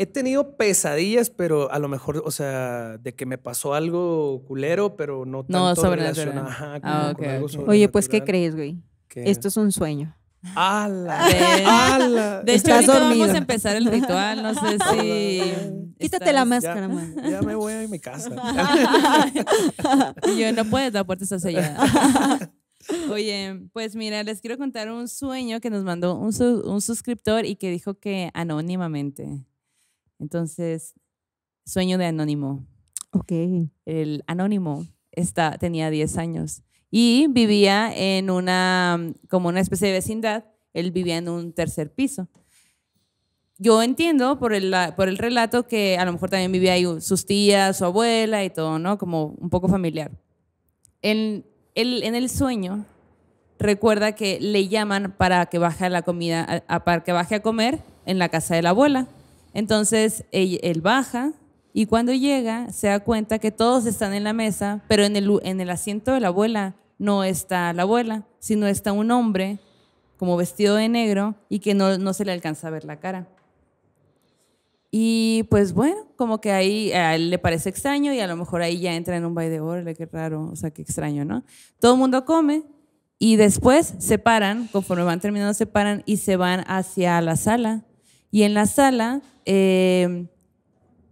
He tenido pesadillas, pero a lo mejor, o sea, de que me pasó algo culero, pero no, tanto relacionado ah, con, algo Oye, pues, ¿qué crees, güey? Esto es un sueño. ¡Hala! De, hecho, ahorita dormido. vamos a empezar el ritual. No sé si. Quítate la máscara, man. Ya me voy a mi casa. yo, no puedes, la puerta está sellada. Oye, pues mira, les quiero contar un sueño que nos mandó un suscriptor y que dijo que anónimamente. Entonces, sueño de anónimo. Ok. El anónimo está, tenía 10 años y vivía en una, mm, como una especie de vecindad, él vivía en un tercer piso. Yo entiendo por el, ah, por el relato que a lo mejor también vivía ahí sus tías, su abuela y todo, ¿no? Como un poco familiar. En, el, en el sueño recuerda que le llaman para que baje la comida, para que baje a comer en la casa de la abuela. Entonces él, baja y cuando llega se da cuenta que todos están en la mesa, pero en el, asiento de la abuela no está la abuela, sino está un hombre como vestido de negro y que no, se le alcanza a ver la cara. Y pues bueno, como que ahí a él le parece extraño y a lo mejor ahí ya entra en un baile de qué raro, o sea, qué extraño, ¿no? Todo el mundo come y después se paran, conforme van terminando, se paran y se van hacia la sala. Y en la sala Em,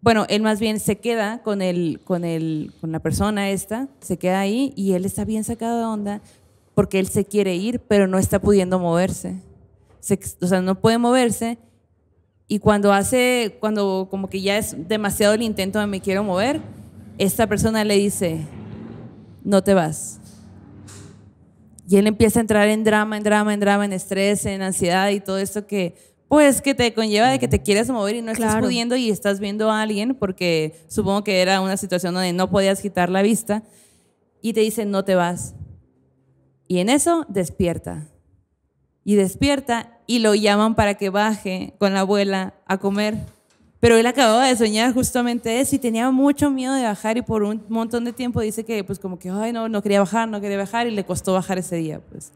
bueno, él más bien se queda con, el, con, el, con la persona esta, se queda ahí y él está bien sacado de onda porque él se quiere ir, pero no está pudiendo moverse. o sea, no puede moverse y cuando hace, cuando como que ya es demasiado el intento de me quiero mover, esta persona le dice, no te vas. Y él empieza a entrar en drama, en drama, en drama, en estrés, en ansiedad y todo esto que pues que te conlleva de que te quieres mover y no estás pudiendo y estás viendo a alguien porque supongo que era una situación donde no podías quitar la vista y te dicen no te vas. Y en eso despierta. Y despierta y lo llaman para que baje con la abuela a comer. Pero él acababa de soñar justamente eso y tenía mucho miedo de bajar y por un montón de tiempo dice que pues como que, ay, no, no quería bajar, no quería bajar y le costó bajar ese día. Pues.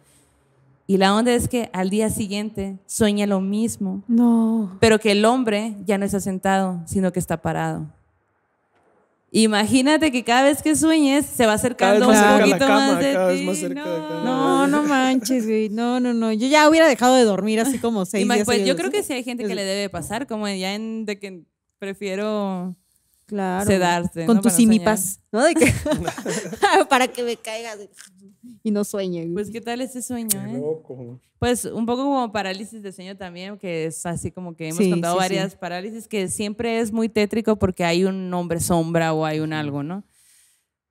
Y la onda es que al día siguiente sueña lo mismo. No. Pero que el hombre ya no está sentado, sino que está parado. Imagínate que cada vez que sueñes se va acercando un poquito más de ti. no. no, manches, güey. No, no, no. Yo ya hubiera dejado de dormir así como seis días Pues yo creo que sí hay gente que le debe pasar, como ya de que prefiero claro. sedarse. Con tus simipas, ¿no? ¿De que? para que me caigas. y no sueñen. Pues, ¿qué tal ese sueño? Qué eh? loco. Pues, un poco como parálisis de sueño también, que es así como que hemos contado varias parálisis, que siempre es muy tétrico porque hay un hombre sombra o hay un algo, ¿no?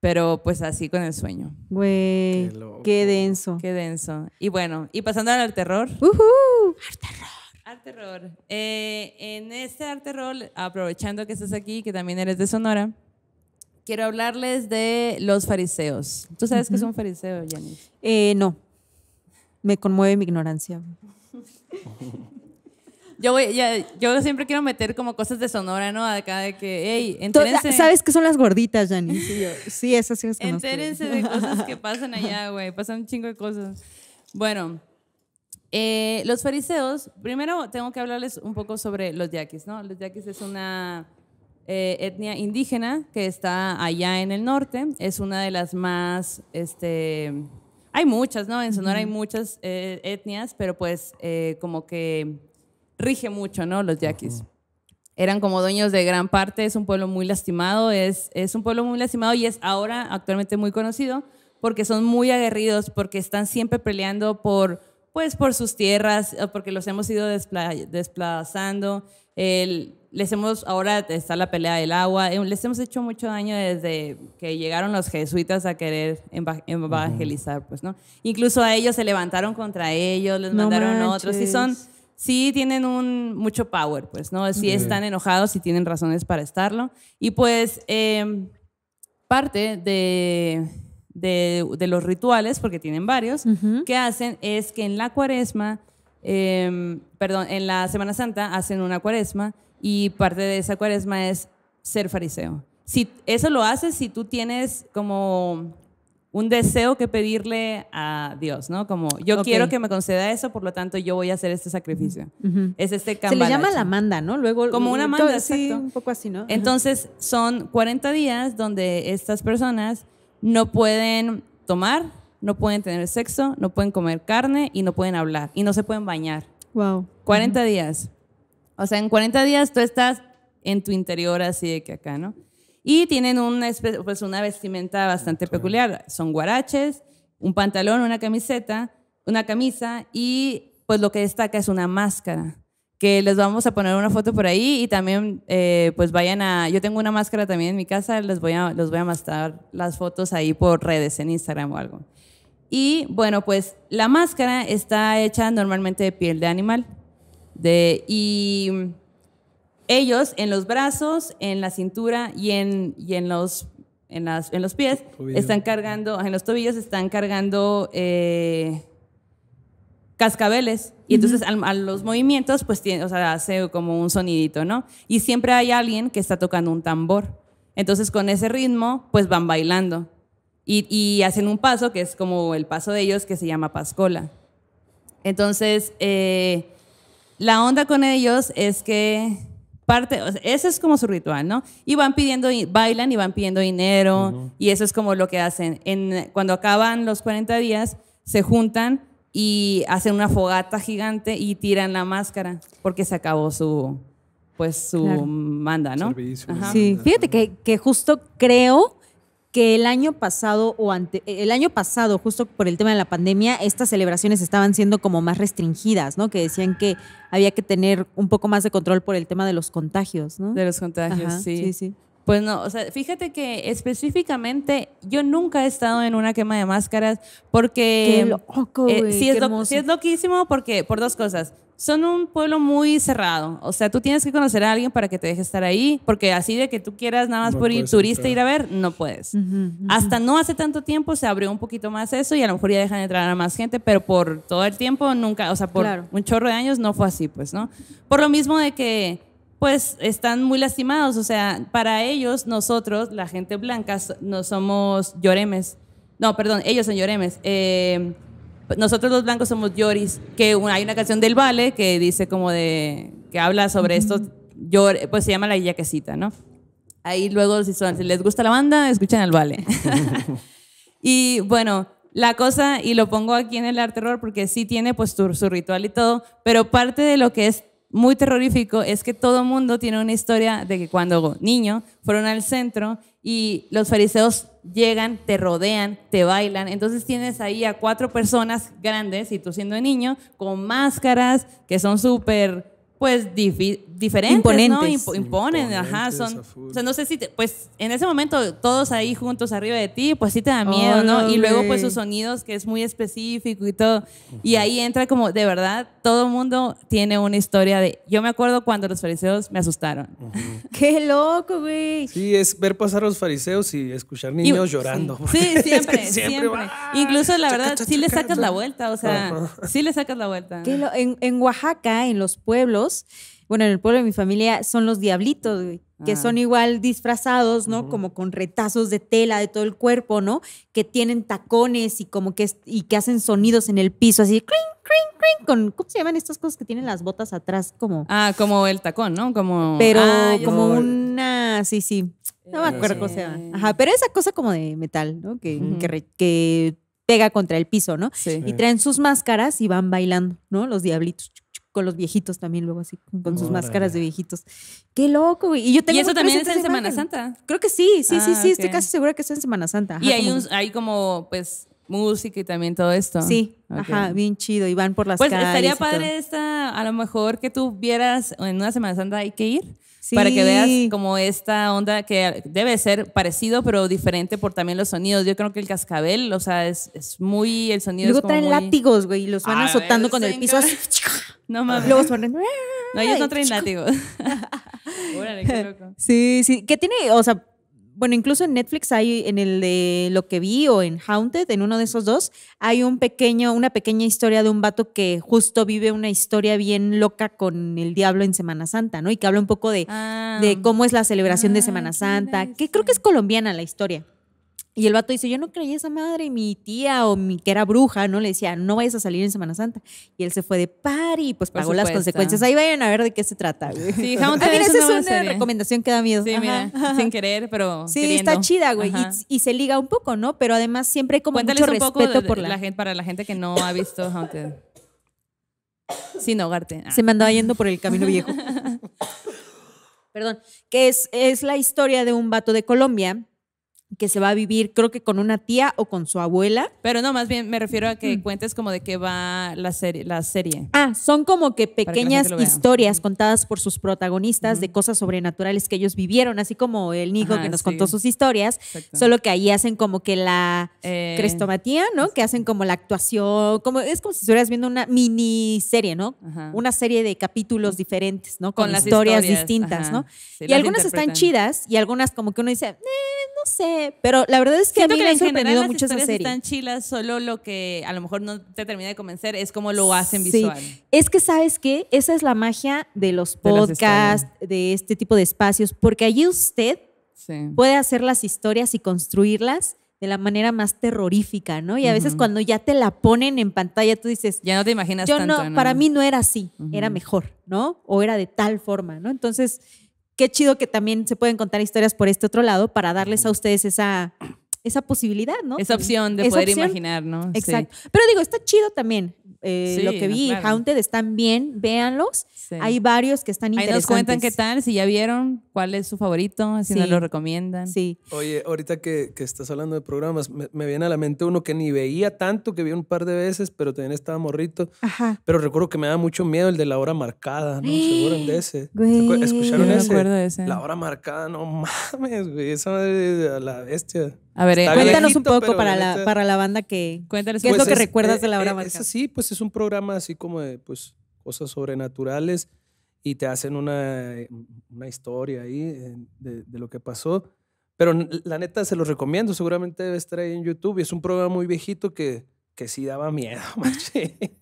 Pero pues así con el sueño. Güey, qué, denso. Qué denso. Y bueno, y pasando al terror. ¡Uhú! terror. Arte Terror. Eh, en este arte Terror, aprovechando que estás aquí, que también eres de Sonora, quiero hablarles de los fariseos. ¿Tú sabes qué es un fariseo, eh, no. Me conmueve mi ignorancia. Yo, siempre quiero meter como cosas de Sonora, ¿no? Acá de que, hey, ¿Sabes qué son las gorditas, Jani? Sí, sí, esas sí las conozco. Entérense de cosas que pasan allá, güey. Pasan un chingo de cosas. Bueno, eh, los fariseos, primero tengo que hablarles un poco sobre los yaquis, ¿no? Los yaquis es una eh, etnia indígena que está allá en el norte. Es una de las más, este, hay muchas, ¿no? En Sonora hay muchas eh, etnias, pero pues eh, como que rige mucho, ¿no? Los yaquis. Eran como dueños de gran parte, es un pueblo muy lastimado, es, es un pueblo muy lastimado y es ahora actualmente muy conocido porque son muy aguerridos, porque están siempre peleando por pues por sus tierras, eh, porque los hemos ido desplazando. El, les hemos, ahora está la pelea del agua, les hemos hecho mucho daño desde que llegaron los jesuitas a querer evangelizar, pues, ¿no? Incluso a ellos se levantaron contra ellos, les mandaron otros, y son, sí tienen un mucho power, pues, ¿no? Sí están enojados y tienen razones para estarlo. Y pues, em, parte de de, los rituales, porque tienen varios, que hacen es que en la cuaresma, em, perdón, en la Semana Santa hacen una cuaresma y parte de esa cuaresma es ser fariseo. Si, eso lo haces si tú tienes como un deseo que pedirle a Dios, ¿no? Como yo quiero que me conceda eso, por lo tanto yo voy a hacer este sacrificio. Es este caso Se le llama la manda, ¿no? Luego como una manda, así un poco así, ¿no? Entonces son 40 días donde estas personas no pueden tomar, no pueden tener sexo, no pueden comer carne y no pueden hablar y no se pueden bañar. Wow. 40 días. O sea, en 40 días tú estás en tu interior así de que acá, ¿no? Y tienen una, pues una vestimenta bastante peculiar. Son guaraches, un pantalón, una camiseta, una camisa y pues lo que destaca es una máscara que les vamos a poner una foto por ahí y también eh, pues vayan a, yo tengo una máscara también en mi casa, les voy a, los voy a mostrar las fotos ahí por redes, en Instagram o algo. Y bueno, pues la máscara está hecha normalmente de piel de animal de, y ellos en los brazos, en la cintura y en, en los... En, las, en los pies, están cargando, en los tobillos están cargando eh, cascabeles. Y entonces a, los movimientos, pues tiene, o sea, hace como un sonidito, ¿no? Y siempre hay alguien que está tocando un tambor. Entonces con ese ritmo, pues van bailando. Y, y hacen un paso que es como el paso de ellos que se llama pascola. Entonces, eh, la onda con ellos es que parte, ese es como su ritual, ¿no? Y van pidiendo, y bailan y van pidiendo dinero, y eso es como lo que hacen. En, cuando acaban los 40 días, se juntan y hacen una fogata gigante y tiran la máscara porque se acabó su pues su manda, ¿no? sí. Fíjate que, justo creo que el año pasado o ante, el año pasado justo por el tema de la pandemia estas celebraciones estaban siendo como más restringidas, ¿no? Que decían que había que tener un poco más de control por el tema de los contagios, ¿no? De los contagios, Sí, sí. Pues no, o sea, fíjate que específicamente yo nunca he estado en una quema de máscaras porque... Qué loco, eh, sí, es lo, sí es loquísimo porque, por dos cosas son un pueblo muy cerrado. O sea, tú tienes que conocer a alguien para que te deje estar ahí, porque así de que tú quieras nada más por ir turista ir a ver, no puedes. Hasta no hace tanto tiempo se abrió un poquito más eso y a lo mejor ya dejan entrar a más gente, pero por todo el tiempo nunca, o sea, por un chorro de años no fue así, pues, ¿no? Por lo mismo de que pues están muy lastimados. O sea, para ellos, nosotros, la gente blanca, no somos lloremes. No, perdón, ellos son lloremes. Eh, nosotros los blancos somos lloris, que hay una canción del Vale que dice como de, que habla sobre esto, pues se llama La Yaquecita, ¿no? Ahí luego, si, son, les gusta la banda, escuchan al Vale. y bueno, la cosa, y lo pongo aquí en el arte horror porque sí tiene pues su, ritual y todo, pero parte de lo que es muy terrorífico es que todo mundo tiene una historia de que cuando niño fueron al centro y los fariseos llegan, te rodean, te bailan. Entonces tienes ahí a cuatro personas grandes y tú siendo niño con máscaras que son súper pues diferentes, imponen, ajá, son, o sea, no sé si, pues en ese momento todos ahí juntos arriba de ti, pues sí te da miedo, ¿no? y luego pues sus sonidos que es muy específico y todo, y ahí entra como, de verdad, todo el mundo tiene una historia de, yo me acuerdo cuando los fariseos me asustaron. ¡Qué loco, güey! Sí, es ver pasar a los fariseos y escuchar niños llorando. Sí, siempre, siempre, Incluso la verdad, si sí le sacas la vuelta, o sea, si sí le sacas la vuelta. En, en Oaxaca, en los pueblos, bueno, en el pueblo de mi familia son los diablitos, que ah. son igual disfrazados, ¿no? Como con retazos de tela de todo el cuerpo, ¿no? Que tienen tacones y como que, y que hacen sonidos en el piso, así, cring, cring, cring, con, ¿cómo se llaman estas cosas que tienen las botas atrás? Como... Ah, como el tacón, ¿no? Como... Pero ah, como una, sí, sí. No me eh, acuerdo eh. Ajá, pero esa cosa como de metal, ¿no? Que, que pega contra el piso, ¿no? Sí. Y traen sus máscaras y van bailando, ¿no? Los diablitos con los viejitos también luego así, con sus máscaras de viejitos. Qué loco, Y yo tengo ¿Y eso también es en Semana Santa. Creo que sí, sí, sí, ah, sí, estoy casi segura que está en Semana Santa. y hay, hay como, pues, música y también todo esto. Sí, ajá, bien chido. Y van por las calles. Pues estaría padre esta, a lo mejor que tú vieras en una Semana Santa hay que ir. Para que veas como esta onda que debe ser parecido, pero diferente por también los sonidos. Yo creo que el cascabel, o sea, es, es muy. El sonido Luego es como traen látigos, güey, y los van azotando con el piso así. No mames. Luego suenan. No, ellos no traen látigos. Órale, qué loco. Sí, sí. ¿Qué tiene, o sea, bueno, incluso en Netflix hay, en el de lo que vi o en Haunted, en uno de esos dos, hay un pequeño, una pequeña historia de un vato que justo vive una historia bien loca con el diablo en Semana Santa, ¿no? Y que habla un poco de, ah. cómo es la celebración de Semana ah, Santa, que creo que es colombiana la historia. Y el vato dice, yo no creí esa madre. mi tía o mi que era bruja, ¿no? Le decía, no vayas a salir en Semana Santa. Y él se fue de par y pues pagó las consecuencias. Ahí vayan a ver de qué se trata, güey. Sí, ah, esa es una recomendación que da miedo. Sí, mira, sin querer, pero Sí, está chida, güey. Y, se liga un poco, ¿no? Pero además siempre hay como mucho un respeto por la... gente, para la gente que no ha visto Haunted. Sin ahogarte. Ah. Se me andaba yendo por el camino viejo. Perdón. Que es, es la historia de un vato de Colombia que se va a vivir, creo que con una tía o con su abuela. Pero no, más bien me refiero a que mm. cuentes como de qué va la serie. La serie. Ah, son como que pequeñas historias contadas por sus protagonistas de cosas sobrenaturales que ellos vivieron, así como el Nico que nos contó sus historias, solo que ahí hacen como que la eh, crestomatía, ¿no? Que hacen como la actuación, como es como si estuvieras viendo una miniserie, ¿no? Una serie de capítulos diferentes, ¿no? Con, historias, distintas, ¿no? y algunas están chidas y algunas como que uno dice, eh, no sé, pero la verdad es que a mí me sorprendido mucho están chilas, solo lo que a lo mejor no te termina de convencer es cómo lo hacen sí. Es que, ¿sabes qué? Esa es la magia de los podcasts, de, este tipo de espacios, porque allí usted puede hacer las historias y construirlas de la manera más terrorífica, ¿no? Y a veces cuando ya te la ponen en pantalla, tú dices, ya no te imaginas tanto, no, no, para mí no era así, era mejor, ¿no? O era de tal forma, ¿no? Entonces, qué chido que también se pueden contar historias por este otro lado para darles a ustedes esa, esa posibilidad, ¿no? Esa opción de poder imaginar, ¿no? Exacto. Pero digo, está chido también. Eh, lo que vi, Haunted, están bien, véanlos. Hay varios que están interesantes. Ahí nos cuentan qué tal, si ya vieron, cuál es su favorito, si nos lo recomiendan. Sí. Oye, ahorita que, estás hablando de programas, me, viene a la mente uno que ni veía tanto, que vi un par de veces, pero también estaba morrito. Ajá. Pero recuerdo que me da mucho miedo el de la hora marcada, ¿no? Seguro de ese. ¿Escucharon ese? De ese? La hora marcada, no mames, güey. Esa madre la bestia. A ver, eh, cuéntanos un poco para la, para la banda que. Cuéntanos ¿Qué es lo que pues, recuerdas eh, de la hora marcada? Esa sí, pues, pues, es un programa así como de pues, cosas sobrenaturales y te hacen una, eh, una historia ahí eh, de, lo que pasó. Pero la neta se los recomiendo, seguramente debe estar ahí en YouTube. Y es un programa muy viejito que, que sí daba miedo,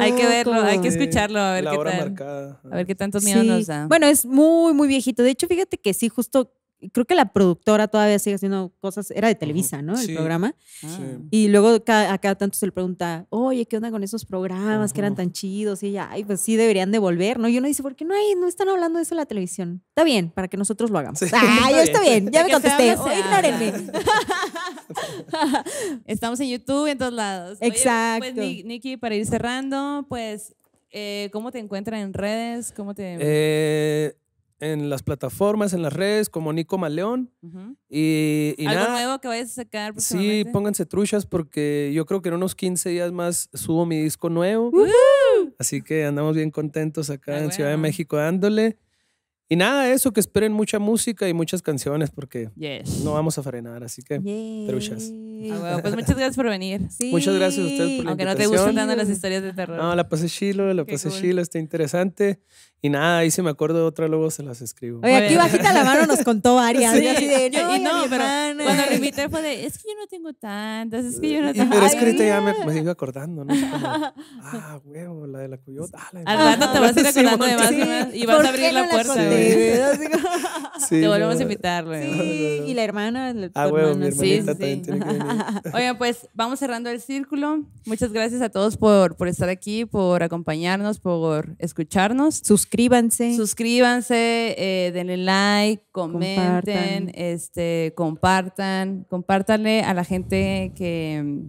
Hay que verlo, hay que escucharlo, a ver qué hora A ver qué tanto miedo nos da. Bueno, es muy, muy viejito. De hecho, fíjate que sí, justo creo que la productora todavía sigue haciendo cosas, era de Televisa, ¿no? El programa. Ah. Y luego a cada tanto se le pregunta, oye, ¿qué onda con esos programas que eran tan chidos? Y ella, ay, pues sí, deberían de volver, ¿no? Y uno dice, ¿por qué no, hay, no están hablando de eso en la televisión? Está bien, para que nosotros lo hagamos. Ah, está bien, ya me contesté, ignórenme. Estamos en YouTube, en todos lados. Pues, Exacto. pues, Nikki, para ir cerrando, pues, eh, ¿cómo te encuentran en redes? ¿Cómo te...? Eh en las plataformas, en las redes, como Nico Maleón. y, y, ¿Algo nuevo que vayas a sacar? Sí, pónganse truchas porque yo creo que en unos 15 días más subo mi disco nuevo. Así que andamos bien contentos acá en Ciudad de México dándole. Y nada, eso, que esperen mucha música y muchas canciones porque no vamos a frenar, así que truchas. Ah, pues muchas gracias por venir. Sí. Muchas gracias a ustedes por la invitación. Aunque no te gustan tanto las historias de terror. No, la pasé chilo, la pasé cool. chilo, está interesante. Y nada, ahí si me acuerdo de otra, luego se las escribo. Oye, aquí bajita la mano nos contó varias. Sí. Así de, yo, y no, pero cuando le invité fue de, es que yo no tengo tantas, es que yo no tengo Pero es que ahorita ya me, me, sigo acordando, ¿no? ah, huevo, la de la cuyota. Ah, Al rato te vas a ir acordando de más, y más. Y vas a abrir la puerta. Te volvemos a invitar, y la hermana. La, ah, sí, sí. pues vamos cerrando el círculo. Muchas gracias a todos por, estar aquí, por acompañarnos, por escucharnos. Suscríbanse. Suscríbanse, eh, denle like, comenten, compartan. este, compartan, compártanle a la gente que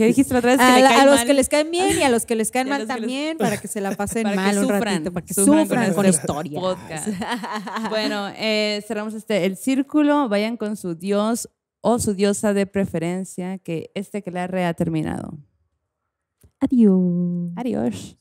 ¿Qué dijiste otra vez? Que a, a, los que les caen bien y a los que les caen mal también, para que se la pasen mal un ratito, para que sufran, con, historia. bueno, eh, cerramos este el círculo. Vayan con su dios o su diosa de preferencia, que este que la ha terminado. Adiós. Adiós.